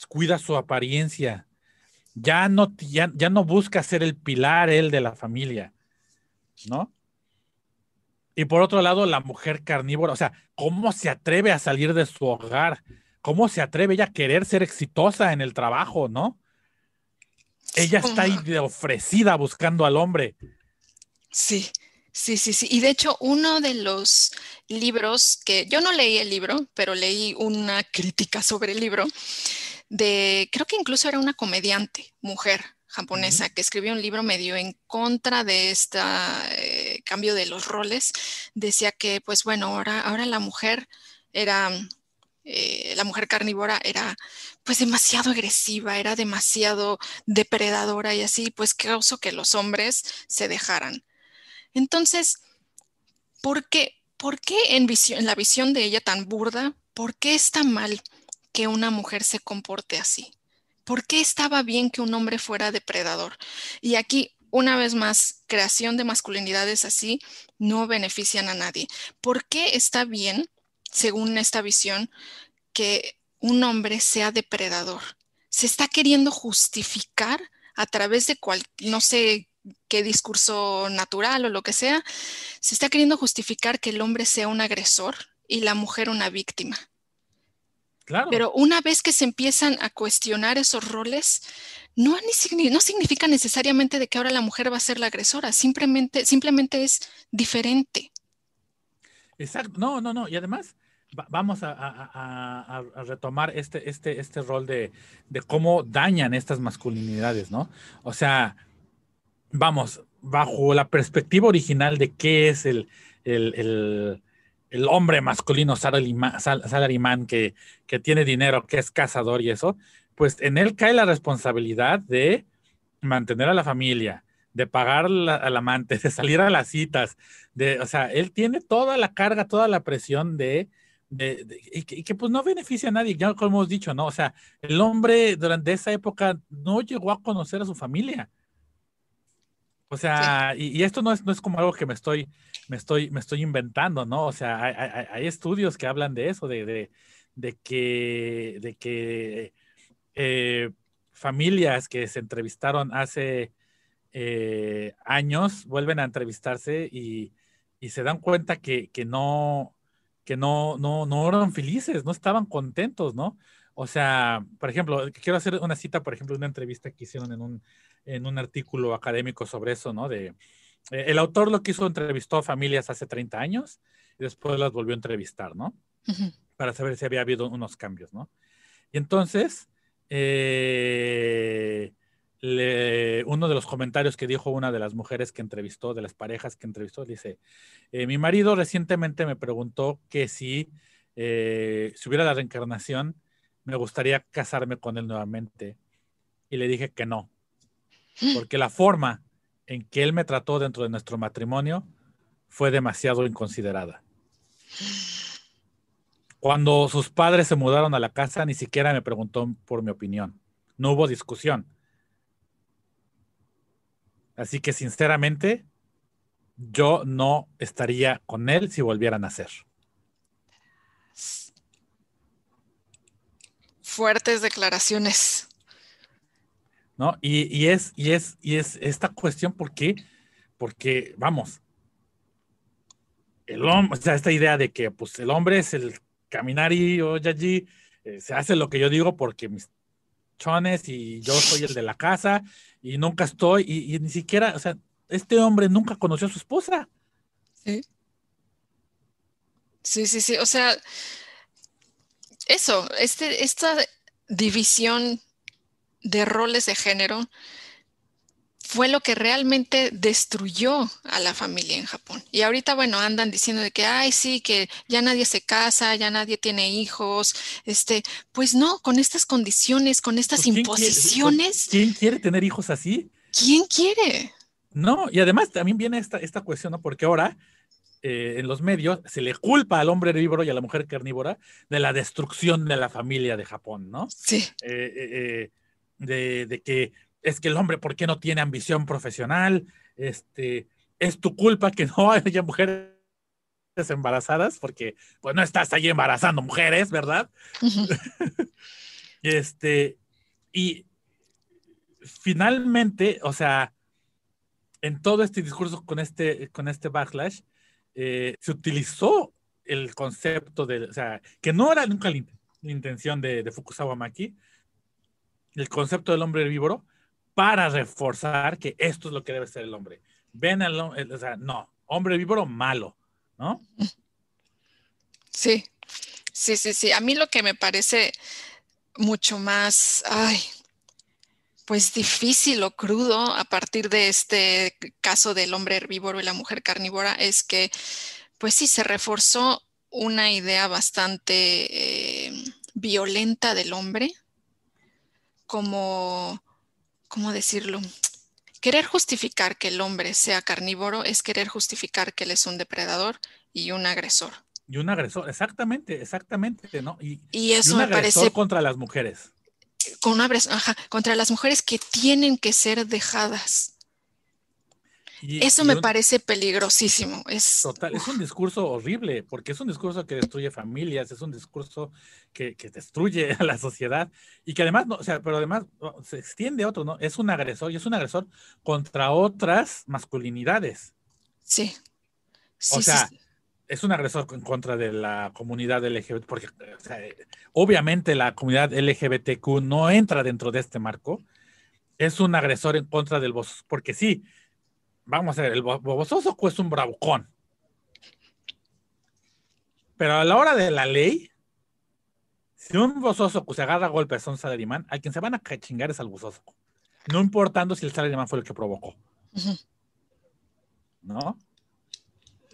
Cuida su apariencia. Ya no, ya, ya no busca ser el pilar él de la familia ¿no? Y por otro lado, la mujer carnívora, o sea, ¿cómo se atreve a salir de su hogar? ¿Cómo se atreve ella a querer ser exitosa en el trabajo, no? Ella está ahí ofrecida buscando al hombre. Sí, sí, sí, sí. Y de hecho, uno de los libros que yo no leí el libro, pero leí una crítica sobre el libro de, creo que incluso era una comediante, mujer, japonesa que escribió un libro medio en contra de este cambio de los roles, decía que, pues bueno, ahora, ahora la mujer era, eh, la mujer carnívora era pues demasiado agresiva, era demasiado depredadora y así, pues causó que los hombres se dejaran. Entonces, ¿por qué, por qué en, en la visión de ella tan burda, por qué está mal que una mujer se comporte así? ¿Por qué estaba bien que un hombre fuera depredador? Y aquí, una vez más, creación de masculinidades así no benefician a nadie. ¿Por qué está bien, según esta visión, que un hombre sea depredador? Se está queriendo justificar a través de cual, no sé qué discurso natural o lo que sea, se está queriendo justificar que el hombre sea un agresor y la mujer una víctima. Pero una vez que se empiezan a cuestionar esos roles, no, no significa necesariamente de que ahora la mujer va a ser la agresora, simplemente, simplemente es diferente. Exacto, no, no, no. Y además, vamos a, retomar este, este, este rol de, cómo dañan estas masculinidades, ¿no? O sea, vamos, bajo la perspectiva original de qué es el, el hombre masculino salaryman, que, que, tiene dinero, que es cazador y eso, pues en él cae la responsabilidad de mantener a la familia, de pagar la, al amante, de salir a las citas, de, o sea, él tiene toda la carga, toda la presión de, y, que, pues no beneficia a nadie, ya como hemos dicho, ¿no? O sea, el hombre durante esa época no llegó a conocer a su familia. O sea, y, esto no es, no es como algo que me estoy me estoy, me estoy inventando, ¿no? O sea, hay, estudios que hablan de eso, de, que, de que eh, familias que se entrevistaron hace eh, años vuelven a entrevistarse y, se dan cuenta que, no, que no, no, eran felices, no estaban contentos, ¿no? O sea, por ejemplo, quiero hacer una cita, por ejemplo, de una entrevista que hicieron en un, en un artículo académico sobre eso, ¿no? De, eh, el autor lo quiso entrevistó a familias hace 30 años y después las volvió a entrevistar, ¿no? Para saber si había habido unos cambios, ¿no? Y entonces, eh, uno de los comentarios que dijo una de las mujeres que entrevistó, de las parejas que entrevistó, dice, eh, mi marido recientemente me preguntó que si, si hubiera la reencarnación, me gustaría casarme con él nuevamente. Y le dije que no, (gasps) porque la forma en que él me trató dentro de nuestro matrimonio fue demasiado inconsiderada. Cuando sus padres se mudaron a la casa, ni siquiera me preguntó por mi opinión. No hubo discusión. Así que sinceramente, yo no estaría con él si volvieran a ser. Fuertes declaraciones. ¿no? Y, es, y, es, y es esta cuestión, ¿por qué? Porque, vamos, el hombre, o sea, esta idea de que pues, el hombre es el caminar y, oye oh, eh, allí, se hace lo que yo digo porque mis chones y yo soy el de la casa y nunca estoy, y, ni siquiera, o sea, este hombre nunca conoció a su esposa. Sí. Sí, sí, sí. O sea, eso, este, esta división de roles de género fue lo que realmente destruyó a la familia en Japón. Y ahorita, bueno, andan diciendo de que, ay, sí, que ya nadie se casa, ya nadie tiene hijos, este, pues no, con estas condiciones, con estas pues, imposiciones. ¿Quién quiere tener hijos así? ¿Quién quiere? No, y además también viene esta, esta cuestión, ¿no? Porque ahora eh, en los medios se le culpa al hombre herbívoro y a la mujer carnívora de la destrucción de la familia de Japón, ¿no? Sí. Eh, eh, de, que es que el hombre, ¿por qué no tiene ambición profesional? Este, es tu culpa que no (laughs) haya mujeres embarazadas, porque pues no estás ahí embarazando mujeres, ¿verdad? (laughs) este, y finalmente, o sea, en todo este discurso con este, con este backlash, eh, se utilizó el concepto de, o sea, que no era nunca la, intención de, de Fukusawa el concepto del hombre herbívoro para reforzar que esto es lo que debe ser el hombre. Ven al hombre, o sea, no, hombre herbívoro malo, ¿no? Sí, sí, sí, sí. A mí lo que me parece mucho más, ay, pues difícil o crudo a partir de este caso del hombre herbívoro y la mujer carnívora es que, pues sí, se reforzó una idea bastante eh, violenta del hombre, como, ¿cómo decirlo? Querer justificar que el hombre sea carnívoro es querer justificar que él es un depredador y un agresor. Y un agresor, exactamente, exactamente, ¿no? Y, y eso un me contra las mujeres. Con una, ajá, contra las mujeres que tienen que ser dejadas eso me parece peligrosísimo. Es, es un discurso horrible, porque es un discurso que destruye familias, es un discurso que, destruye a la sociedad y que además, no, o sea, pero además se extiende a otro, ¿no? Es un agresor y es un agresor contra otras masculinidades. Sí. o sea, es un agresor en contra de la comunidad LGBT, porque obviamente la comunidad LGBTQ no entra dentro de este marco. Es un agresor en contra del vos, porque sí, vamos a ver, el bobososo es un bravucón. Pero a la hora de la ley, si un bozoso se agarra a golpes a un salarimán, a quien se van a cachingar es al bozoso. No importando si el salarimán fue el que provocó. ¿No?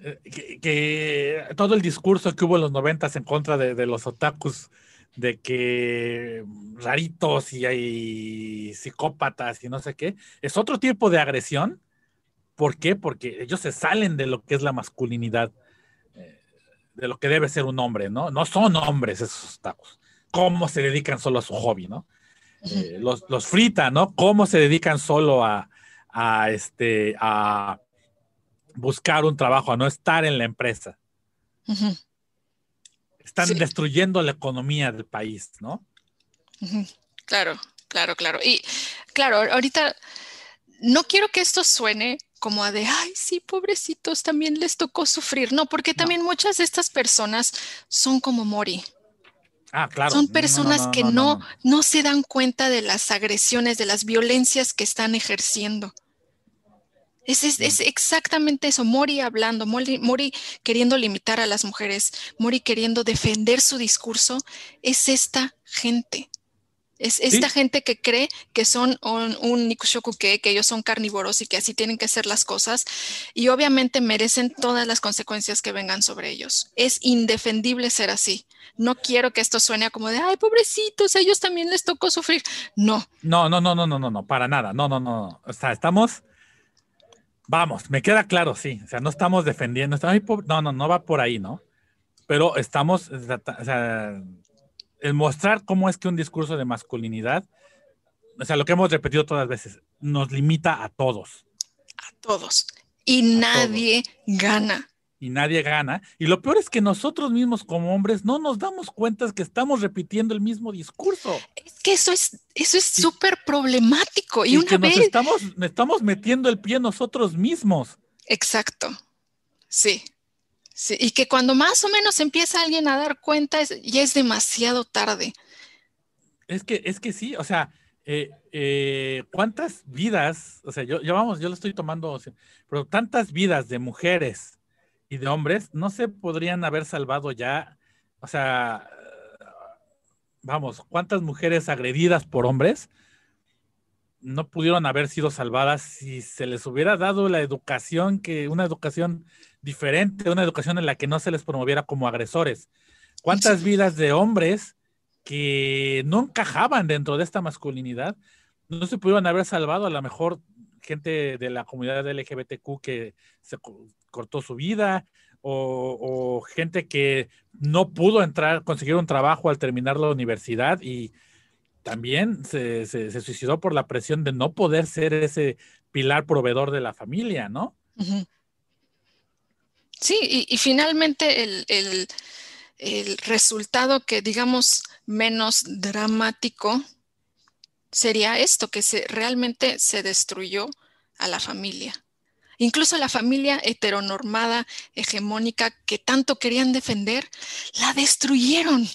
Eh, que, todo el discurso que hubo en los noventas en contra de, de los otakus, de que raritos y hay psicópatas y no sé qué, es otro tipo de agresión ¿Por qué? Porque ellos se salen de lo que es la masculinidad, eh, de lo que debe ser un hombre, ¿no? No son hombres esos tacos. ¿Cómo se dedican solo a su hobby, ¿no? Eh, los, (laughs) los frita, ¿no? ¿Cómo se dedican solo a, este, buscar un trabajo, a no estar en la empresa? Están destruyendo la economía del país, ¿no? Claro, claro, claro. Y claro, ahorita no quiero que esto suene como a de, ay, sí, pobrecitos, también les tocó sufrir. No, porque también muchas de estas personas son como Mori. Ah, claro. Son personas que no, no, se dan cuenta de las agresiones, de las violencias que están ejerciendo. Es, exactamente eso, Mori hablando, Mori queriendo limitar a las mujeres, Mori queriendo defender su discurso, es esta gente. Es esta gente que cree que son un, un que ellos son carnívoros y que así tienen que ser las cosas, y obviamente merecen todas las consecuencias que vengan sobre ellos. Es indefendible ser así. No quiero que esto suene como de, ay, pobrecitos, a ellos también les tocó sufrir. No. No, no, no, no, no, no, no, para nada. No, no, no, no. O sea, estamos. Vamos, me queda claro, sí. O sea, no estamos defendiendo. No, no, no va por ahí, ¿no? Pero estamos. O sea, el mostrar cómo es que un discurso de masculinidad, o sea, lo que hemos repetido todas las veces, nos limita a todos. A todos. Y nadie gana. Y nadie gana. Y lo peor es que nosotros mismos como hombres no nos damos cuenta que estamos repitiendo el mismo discurso. Es que eso es eso es súper problemático. Y, una que nos estamos, estamos metiendo el pie nosotros mismos. Exacto. Sí y que cuando más o menos empieza alguien a dar cuenta, ya es demasiado tarde. Es que, es que sí, o sea, eh, eh, ¿cuántas vidas? O sea, yo, yo, vamos, yo lo estoy tomando, pero tantas vidas de mujeres y de hombres no se podrían haber salvado ya. O sea, vamos, ¿cuántas mujeres agredidas por hombres no pudieron haber sido salvadas si se les hubiera dado la educación que, una educación diferente, una educación en la que no se les promoviera como agresores. ¿Cuántas vidas de hombres que no encajaban dentro de esta masculinidad no se pudieron haber salvado? A lo mejor gente de la comunidad LGBTQ que se cortó su vida o, gente que no pudo entrar, conseguir un trabajo al terminar la universidad y también se, suicidó por la presión de no poder ser ese pilar proveedor de la familia, ¿no? Sí, y, finalmente el, resultado que digamos menos dramático sería esto, que se, realmente se destruyó a la familia. Incluso la familia heteronormada, hegemónica, que tanto querían defender, la destruyeron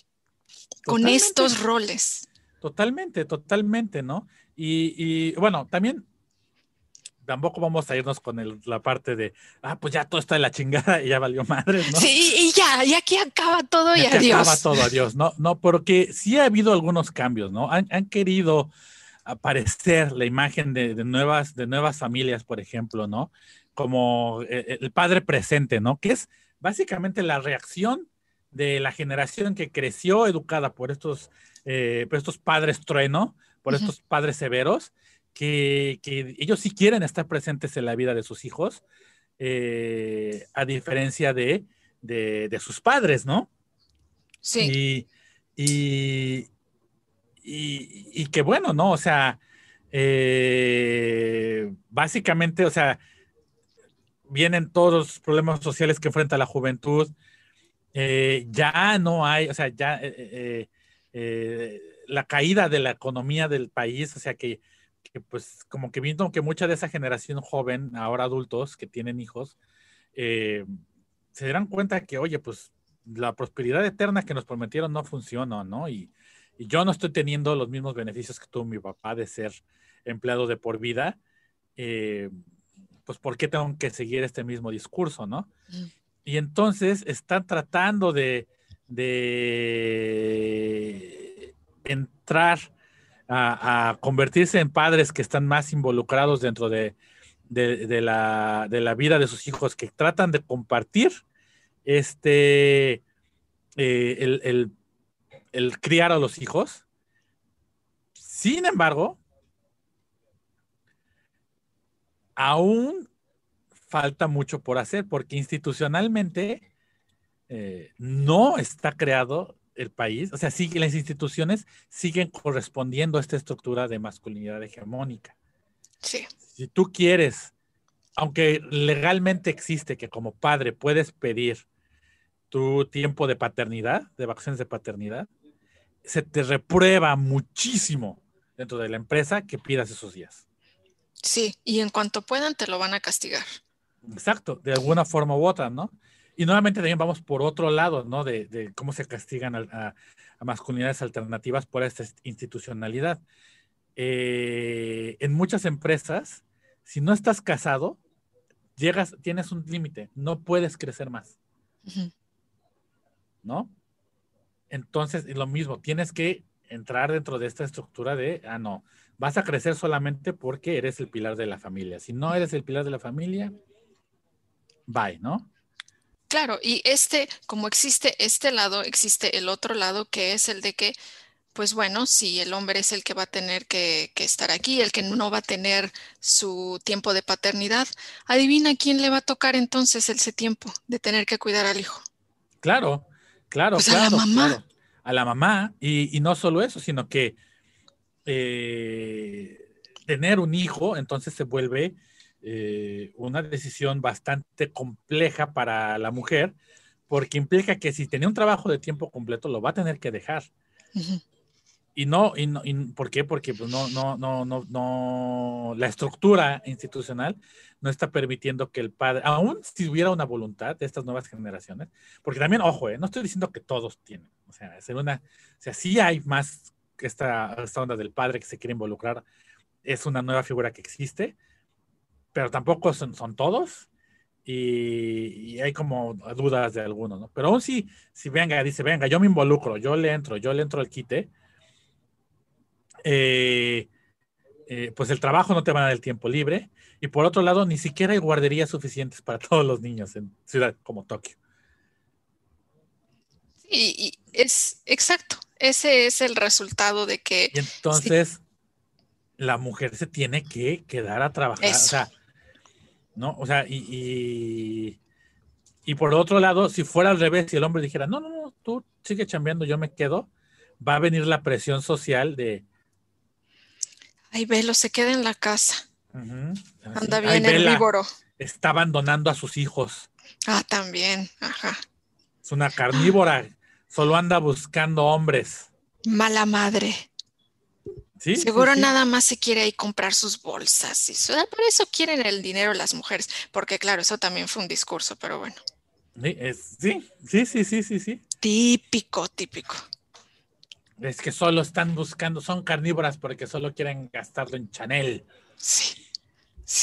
con estos roles. Totalmente, totalmente, ¿no? y bueno, también tampoco vamos a irnos con la parte de, ah, pues ya todo está de la chingada y ya valió madre, ¿no? Sí, y ya, y aquí acaba todo y, y adiós. Acaba todo, adiós, ¿no? No, porque sí ha habido algunos cambios, ¿no? Han, querido aparecer la imagen de, nuevas, de nuevas familias, por ejemplo, ¿no? Como eh, eh, el, padre presente, ¿no? Que es básicamente la reacción de la generación que creció educada por estos, eh, por estos padres trueno, por estos padres severos, que, ellos sí quieren estar presentes en la vida de sus hijos, eh, a diferencia de, de, sus padres, ¿no? Sí. Y, y, que bueno, ¿no? O sea, eh, básicamente, o sea, vienen todos los problemas sociales que enfrenta la juventud. Eh, ya no hay, o sea, ya la caída de la economía del país, o sea, que que pues como que viendo que mucha de esa generación joven, ahora adultos que tienen hijos, eh, se darán cuenta que, oye, pues la prosperidad eterna que nos prometieron no funciona, ¿no? Y, yo no estoy teniendo los mismos beneficios que tuvo mi papá de ser empleado de por vida, eh, pues ¿por qué tengo que seguir este mismo discurso, ¿no? Y entonces están tratando de, de entrar a, convertirse en padres que están más involucrados dentro de, la, vida de sus hijos, que tratan de compartir este, eh, el, criar a los hijos. Sin embargo, aún falta mucho por hacer porque institucionalmente eh, no está creado el país, o sea, sí, las instituciones siguen correspondiendo a esta estructura de masculinidad hegemónica. Sí. Si tú quieres, aunque legalmente existe que como padre puedes pedir tu tiempo de paternidad, de vacaciones de paternidad, se te reprueba muchísimo dentro de la empresa que pidas esos días. Sí, y en cuanto puedan te lo van a castigar. Exacto, de alguna forma u otra, ¿no? Y nuevamente también vamos por otro lado, ¿no? De, cómo se castigan a, masculinidades alternativas por esta institucionalidad. Eh, en muchas empresas, si no estás casado, llegas, tienes un límite, no puedes crecer más. ¿No? Entonces, lo mismo, tienes que entrar dentro de esta estructura de, ah, no, vas a crecer solamente porque eres el pilar de la familia. Si no eres el pilar de la familia, bye, ¿no? Claro, y este, como existe este lado, existe el otro lado que es el de que, pues bueno, si el hombre es el que va a tener que, estar aquí, el que no va a tener su tiempo de paternidad, adivina quién le va a tocar entonces ese tiempo de tener que cuidar al hijo. Claro, claro, pues claro, a la mamá. A la mamá, y, no solo eso, sino que eh, tener un hijo entonces se vuelve eh, una decisión bastante compleja para la mujer, porque implica que si tenía un trabajo de tiempo completo lo va a tener que dejar. Y no, y no y ¿por qué? Porque pues no, no, no, no, no, la estructura institucional no está permitiendo que el padre, aún si hubiera una voluntad de estas nuevas generaciones, porque también, ojo, eh, no estoy diciendo que todos tienen, o sea, si una, o sea, sí hay más que esta, esta onda del padre que se quiere involucrar, es una nueva figura que existe, pero tampoco son, todos. Y, hay como dudas de algunos, ¿no? Pero aún si, si venga, dice, venga, yo me involucro, yo le entro, yo le entro al quite, eh, eh, pues el trabajo no te va a dar el tiempo libre. Y por otro lado, ni siquiera hay guarderías suficientes para (laughs) todos los niños en ciudad como Tokio. Sí, y es exacto. Ese es el resultado de que. entonces, la mujer se tiene que quedar a trabajar. O sea, ¿no? O sea, y, y, por otro lado, si fuera al revés, si el hombre dijera, no, no, no, tú sigue chambeando, yo me quedo, va a venir la presión social de... Ay, velo, se queda en la casa. Anda bien herbívoro. Está abandonando a sus hijos. Ah, también, ajá. Es una carnívora, solo anda buscando hombres. Mala madre. Seguro nada más se quiere ahí comprar sus bolsas. Y ah, por eso quieren el dinero las mujeres, porque claro, eso también fue un discurso, pero bueno. Sí, sí, sí, sí, sí, sí. Típico, típico. Es que solo están buscando, son carnívoras porque solo quieren gastarlo en Chanel. Sí.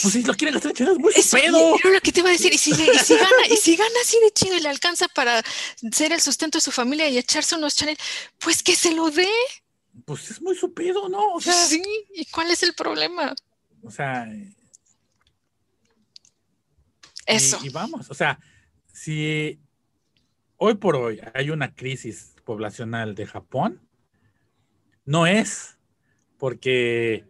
Pues si lo quieren gastar en Chanel, es muy pedo. Pero lo que te iba a decir, y si, si gana, y si gana así de chido y le alcanza para ser el sustento de su familia y echarse unos Chanel, pues que se lo dé pues es muy supido, ¿no? O sea, sí, ¿y cuál es el problema? O sea, eso. Y, y, vamos, o sea, si hoy por hoy hay una crisis poblacional de Japón, no es porque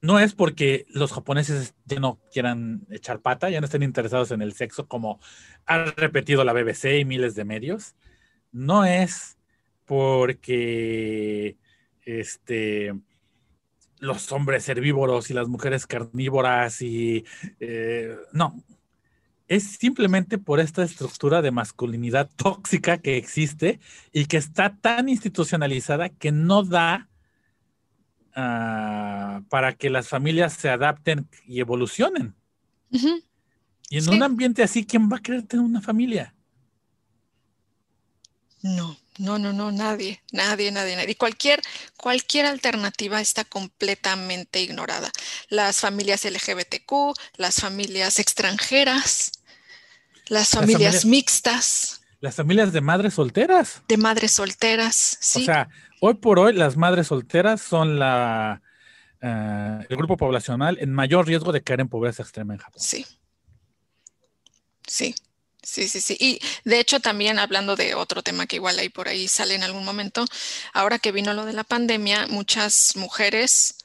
no es porque los japoneses ya no quieran echar pata, ya no estén interesados en el sexo como ha repetido la BBC y miles de medios. No es porque este, los hombres herbívoros y las mujeres carnívoras y eh, no. Es simplemente por esta estructura de masculinidad tóxica que existe y que está tan institucionalizada que no da ah, para que las familias se adapten y evolucionen. Y en un ambiente así, ¿quién va a querer tener una familia? No, no, no, no, nadie, nadie, nadie, nadie. Y cualquier, cualquier alternativa está completamente ignorada. Las familias LGBTQ, las familias extranjeras, las familias, mixtas. Las familias de madres solteras. De madres solteras, sí. O sea, hoy por hoy las madres solteras son la, eh, el grupo poblacional en mayor riesgo de caer en pobreza extrema en Japón. Sí. Sí. Sí, sí, sí. Y de hecho también hablando de otro tema que igual ahí por ahí sale en algún momento, ahora que vino lo de la pandemia, muchas mujeres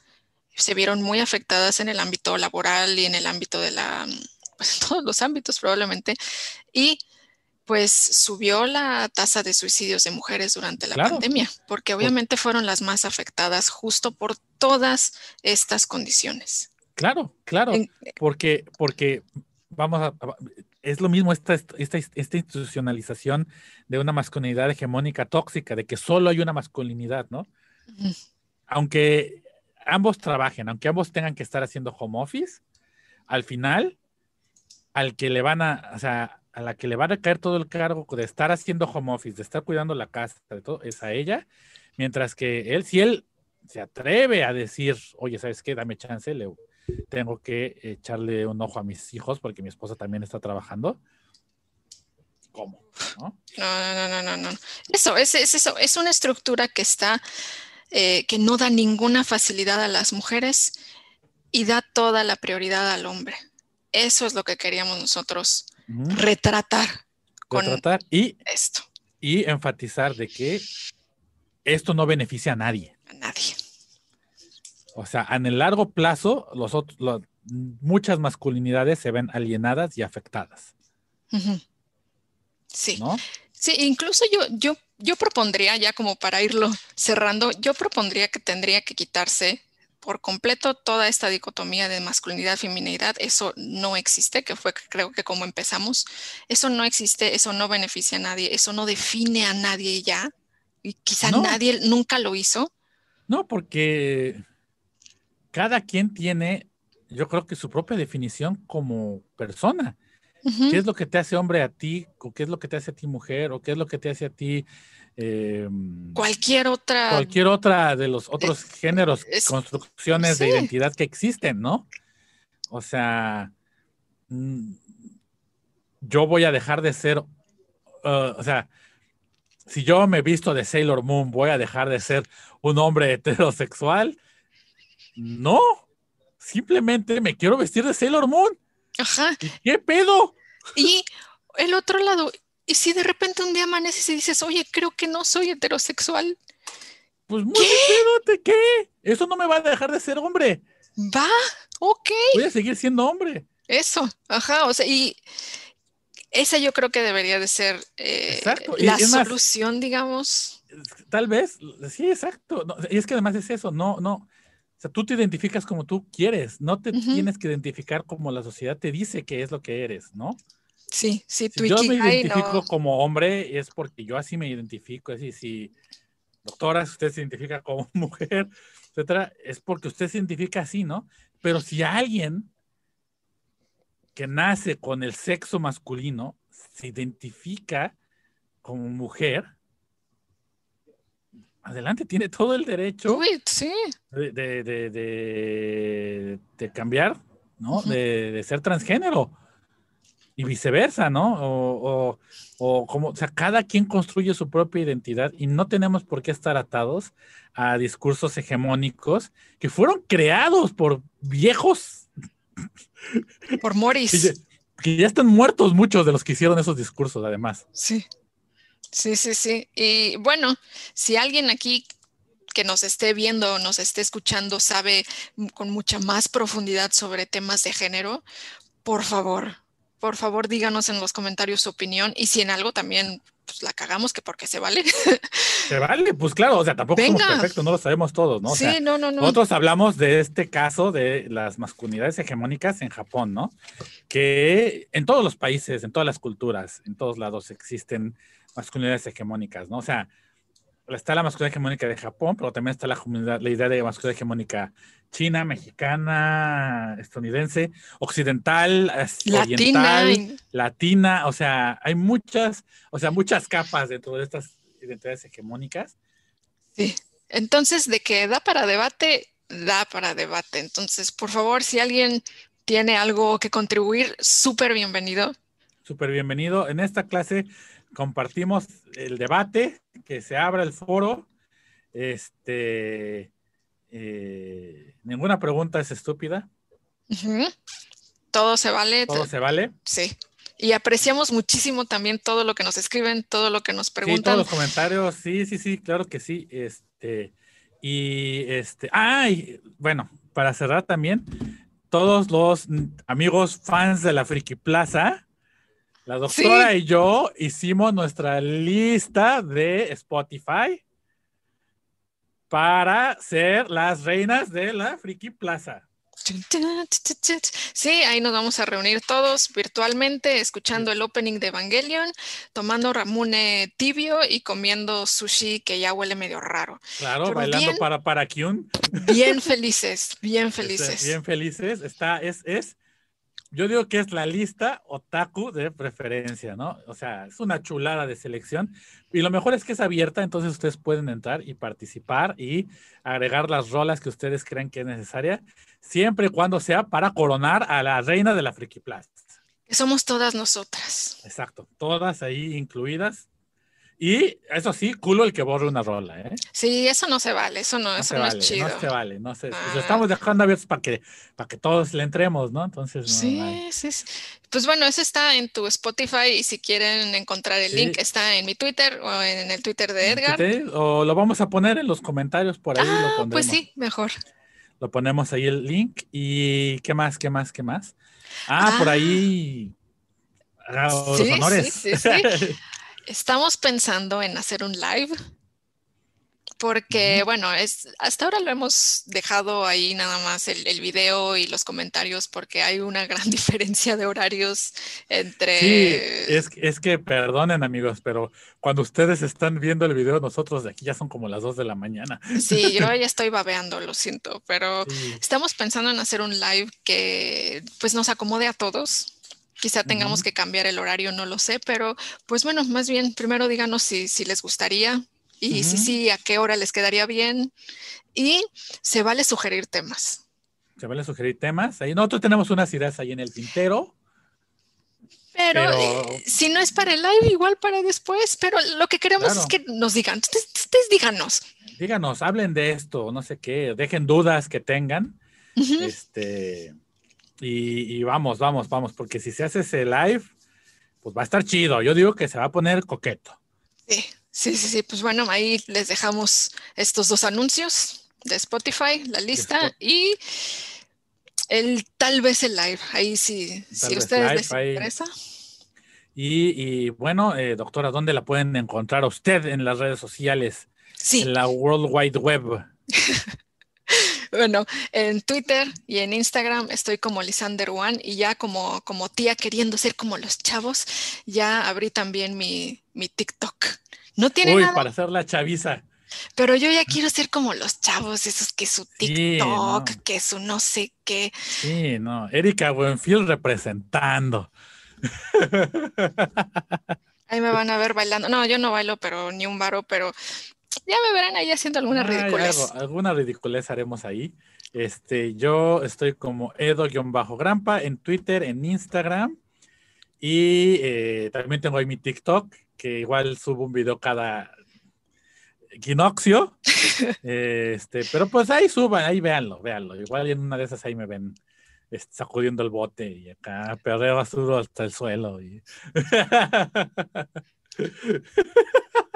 se vieron muy afectadas en el ámbito laboral y en el ámbito de la, (laughs) pues en todos los ámbitos probablemente, y pues subió la tasa de suicidios de mujeres durante la pandemia, porque obviamente fueron las más afectadas justo por todas estas condiciones. Claro, claro, porque, porque vamos a, es lo mismo esta, institucionalización de una masculinidad hegemónica tóxica, de que solo hay una masculinidad, ¿no? Aunque ambos trabajen, aunque ambos tengan que estar haciendo home office, al final, al que le van a, o sea, a la que le van a caer todo el cargo de estar haciendo home office, de estar cuidando la casa, de todo, es a ella, mientras que él, si él se atreve a decir, oye, ¿sabes qué? Dame chance, le, tengo que echarle un ojo a mis hijos porque mi esposa también está trabajando. ¿Cómo? No, no, no, no, no. Eso, es, eso, es una estructura que está, eh, que no da ninguna facilidad a las mujeres y da toda la prioridad al hombre. Eso es lo que queríamos nosotros retratar. retratar y esto. Y enfatizar de que esto no beneficia a nadie. A nadie. O sea, en el largo plazo, muchas masculinidades se ven alienadas y afectadas. Sí. Sí, incluso yo, yo, yo propondría, ya como para irlo cerrando, yo propondría que tendría que quitarse por completo toda esta dicotomía de masculinidad, feminidad, eso no existe, que fue creo que como empezamos, eso no existe, eso no beneficia a nadie, eso no define a nadie ya, y quizá nadie nunca lo hizo. No, porque cada quien tiene, yo creo que su propia definición como persona. ¿Qué es lo que te hace hombre a ti? qué es lo que te hace a ti mujer? ¿O qué es lo que te hace a ti? Em, cualquier otra. Cualquier otra de los otros géneros, construcciones de identidad que existen, ¿no? O sea, mm, yo voy a dejar de ser, uh, o sea, si yo me visto de Sailor Moon, voy a dejar de ser un hombre (laughs) heterosexual no, simplemente me quiero vestir de Sailor Moon. Ajá. ¿Qué pedo? Y el otro lado, y si de repente un día amaneces y dices, oye, creo que no soy heterosexual. Pues muy ¿Qué? ¿qué? Eso no me va a dejar de ser hombre. Va, ok. Voy a seguir siendo hombre. Eso, ajá, o sea, y esa yo creo que debería de ser eh, la solución, digamos. Tal vez, sí, exacto. y es que además es eso, no, no. O sea, tú te identificas como tú quieres, no te tienes que identificar como la sociedad te dice que es lo que eres, ¿no? Sí, sí, si yo me identifico como hombre es porque yo así me identifico, así si doctora, usted se identifica como (laughs) mujer, etcétera, es porque usted se identifica así, ¿no? Pero si alguien que nace con el sexo masculino se identifica como mujer, adelante, tiene todo el derecho sí. de, cambiar, ¿no? de, ser transgénero y viceversa, ¿no? O, como, o sea, cada quien construye su propia identidad y no tenemos por qué estar atados a discursos hegemónicos que fueron creados por viejos. Por Morris. (laughs) que ya están muertos muchos de los que hicieron esos discursos, además. Sí. Sí, sí, sí. Y bueno, si alguien aquí que nos esté viendo nos esté escuchando sabe con mucha más profundidad sobre temas de género, por favor, por favor díganos en los comentarios su opinión y si en algo también pues, la cagamos, que porque se vale. (laughs) Se vale, pues claro, o sea, tampoco somos perfectos, no lo sabemos todos, ¿no? O sí, sea, no, no, no. Nosotros hablamos de este caso de las masculinidades hegemónicas en Japón, ¿no? Que en todos los países, en todas las culturas, en todos lados existen masculinidades hegemónicas, ¿no? O sea, está la masculinidad hegemónica de Japón, pero también está la, la idea de masculinidad hegemónica china, mexicana, estadounidense, occidental, latina. oriental, latina, o sea, hay muchas, o sea, muchas capas dentro de estas identidades hegemónicas. Sí. Entonces, de que da para debate, da para debate. Entonces, por favor, si alguien tiene algo que contribuir, súper bienvenido. Súper bienvenido. En esta clase compartimos el debate, que se abra el foro. Este, eh, ninguna pregunta es estúpida. Todo se vale. Todo se vale. Sí. Y apreciamos muchísimo también todo lo que nos escriben, todo lo que nos preguntan. Sí, todos los comentarios, sí, sí, sí, claro que sí. Este, y este, ay, bueno, para cerrar también, todos los amigos fans de la Friki Plaza, la doctora y yo hicimos nuestra lista de Spotify para ser las reinas de la Friki Plaza. Sí, ahí nos vamos a reunir todos virtualmente, escuchando el opening de Evangelion, tomando ramune tibio y comiendo sushi que ya huele medio raro. Claro, bailando para para Kyun. Bien felices, bien (laughs) este, felices. bien felices. Está, es, es yo digo que es la lista otaku de preferencia, ¿no? O sea, es una chulada de selección. Y lo mejor es que es abierta, entonces ustedes pueden entrar y participar y agregar las rolas que ustedes crean que es necesaria, siempre y cuando sea para coronar a la reina de la frikiplast somos todas nosotras. Exacto, todas ahí incluidas. Y eso sí, culo el que borre una rola, ¿eh? Sí, eso no se vale, eso no, eso no es chido. No se vale, no se, Lo ah. estamos dejando abierto para que, para que todos le entremos, ¿no? Entonces, sí, sí, Pues bueno, eso está en tu Spotify y si quieren encontrar el link está en mi Twitter o en el Twitter de Edgar. o lo vamos a poner en los comentarios por ahí. Ah, pues sí, mejor. Lo ponemos ahí el link y qué más, qué más, qué más. ah. por ah. ahí ah, los sí, Sí, sí, (laughs) estamos pensando en hacer un live porque, bueno, es, hasta ahora lo hemos dejado ahí nada más el, video y los comentarios porque hay una gran (laughs) diferencia de horarios entre... Sí, es, es, que, perdonen amigos, pero cuando ustedes están viendo el video, nosotros de aquí ya son como las 2 de la mañana. Sí, yo (laughs) ya estoy babeando, lo siento, pero estamos pensando en hacer un live que pues nos acomode a todos Quizá tengamos que cambiar el horario, no lo sé, pero pues bueno, más bien primero díganos si, les gustaría y si sí, a qué hora les quedaría bien. Y se vale sugerir temas. Se vale sugerir temas. Ahí, nosotros tenemos unas ideas ahí en el tintero. Pero, eh, si no es para el live, igual para después. Pero lo que queremos es que nos digan, ustedes díganos. Díganos, hablen de esto, no sé qué, dejen dudas que tengan. Este y, vamos, vamos, vamos, porque si se hace ese live, pues va a estar chido. Yo digo que se va a poner coqueto. Sí, sí, sí, Pues bueno, ahí les dejamos estos dos anuncios de Spotify, la lista y el tal vez el live. Ahí sí, si ustedes les interesa. Y, bueno, eh, doctora, ¿dónde la pueden encontrar usted en las redes sociales? Sí. En la World Wide Web. (laughs) (laughs) bueno, en Twitter y en Instagram estoy como Lisander One y ya como, como tía queriendo ser como los chavos, ya abrí también mi, mi TikTok. No tiene Uy, para hacer la chaviza. Pero yo ya quiero ser como los chavos, esos que su TikTok, que su no sé qué. Sí, no. Erika Buenfield representando. Ahí me van a ver bailando. No, yo no bailo, pero ni un varo, pero ya me verán ahí haciendo alguna ridiculez. alguna ridiculez haremos ahí. Este, yo estoy como Edo-Grampa en Twitter, en Instagram. Y eh, también tengo ahí mi TikTok, que igual subo un video cada quinoxio. (laughs) este, pero pues ahí suban, ahí véanlo, véanlo. Igual en una de esas ahí me ven este, sacudiendo el bote y acá perreo basura hasta el suelo. Y... (laughs) (laughs)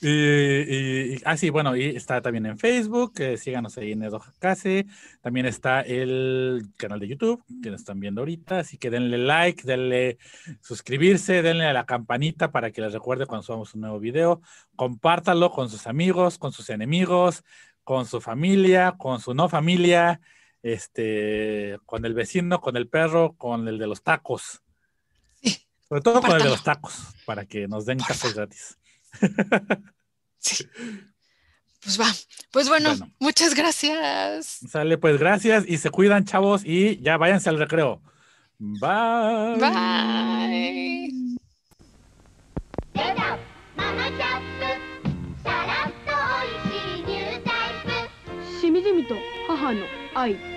Y, así ah, sí, bueno, y está también en Facebook, eh, síganos ahí en Edo Case. También está el canal de YouTube, que nos están viendo ahorita. Así que denle like, denle suscribirse, denle a la campanita para que les recuerde cuando subamos un nuevo video. Compártalo con sus amigos, con sus enemigos, con su familia, con su no familia, este, con el vecino, con el perro, con el de los tacos. Sí. Sobre todo con el de los tacos, para que nos den tacos gratis. (laughs) Pues va. Pues bueno, muchas gracias. Sale, pues gracias y se cuidan, chavos, y ya váyanse al recreo. Bye. Bye.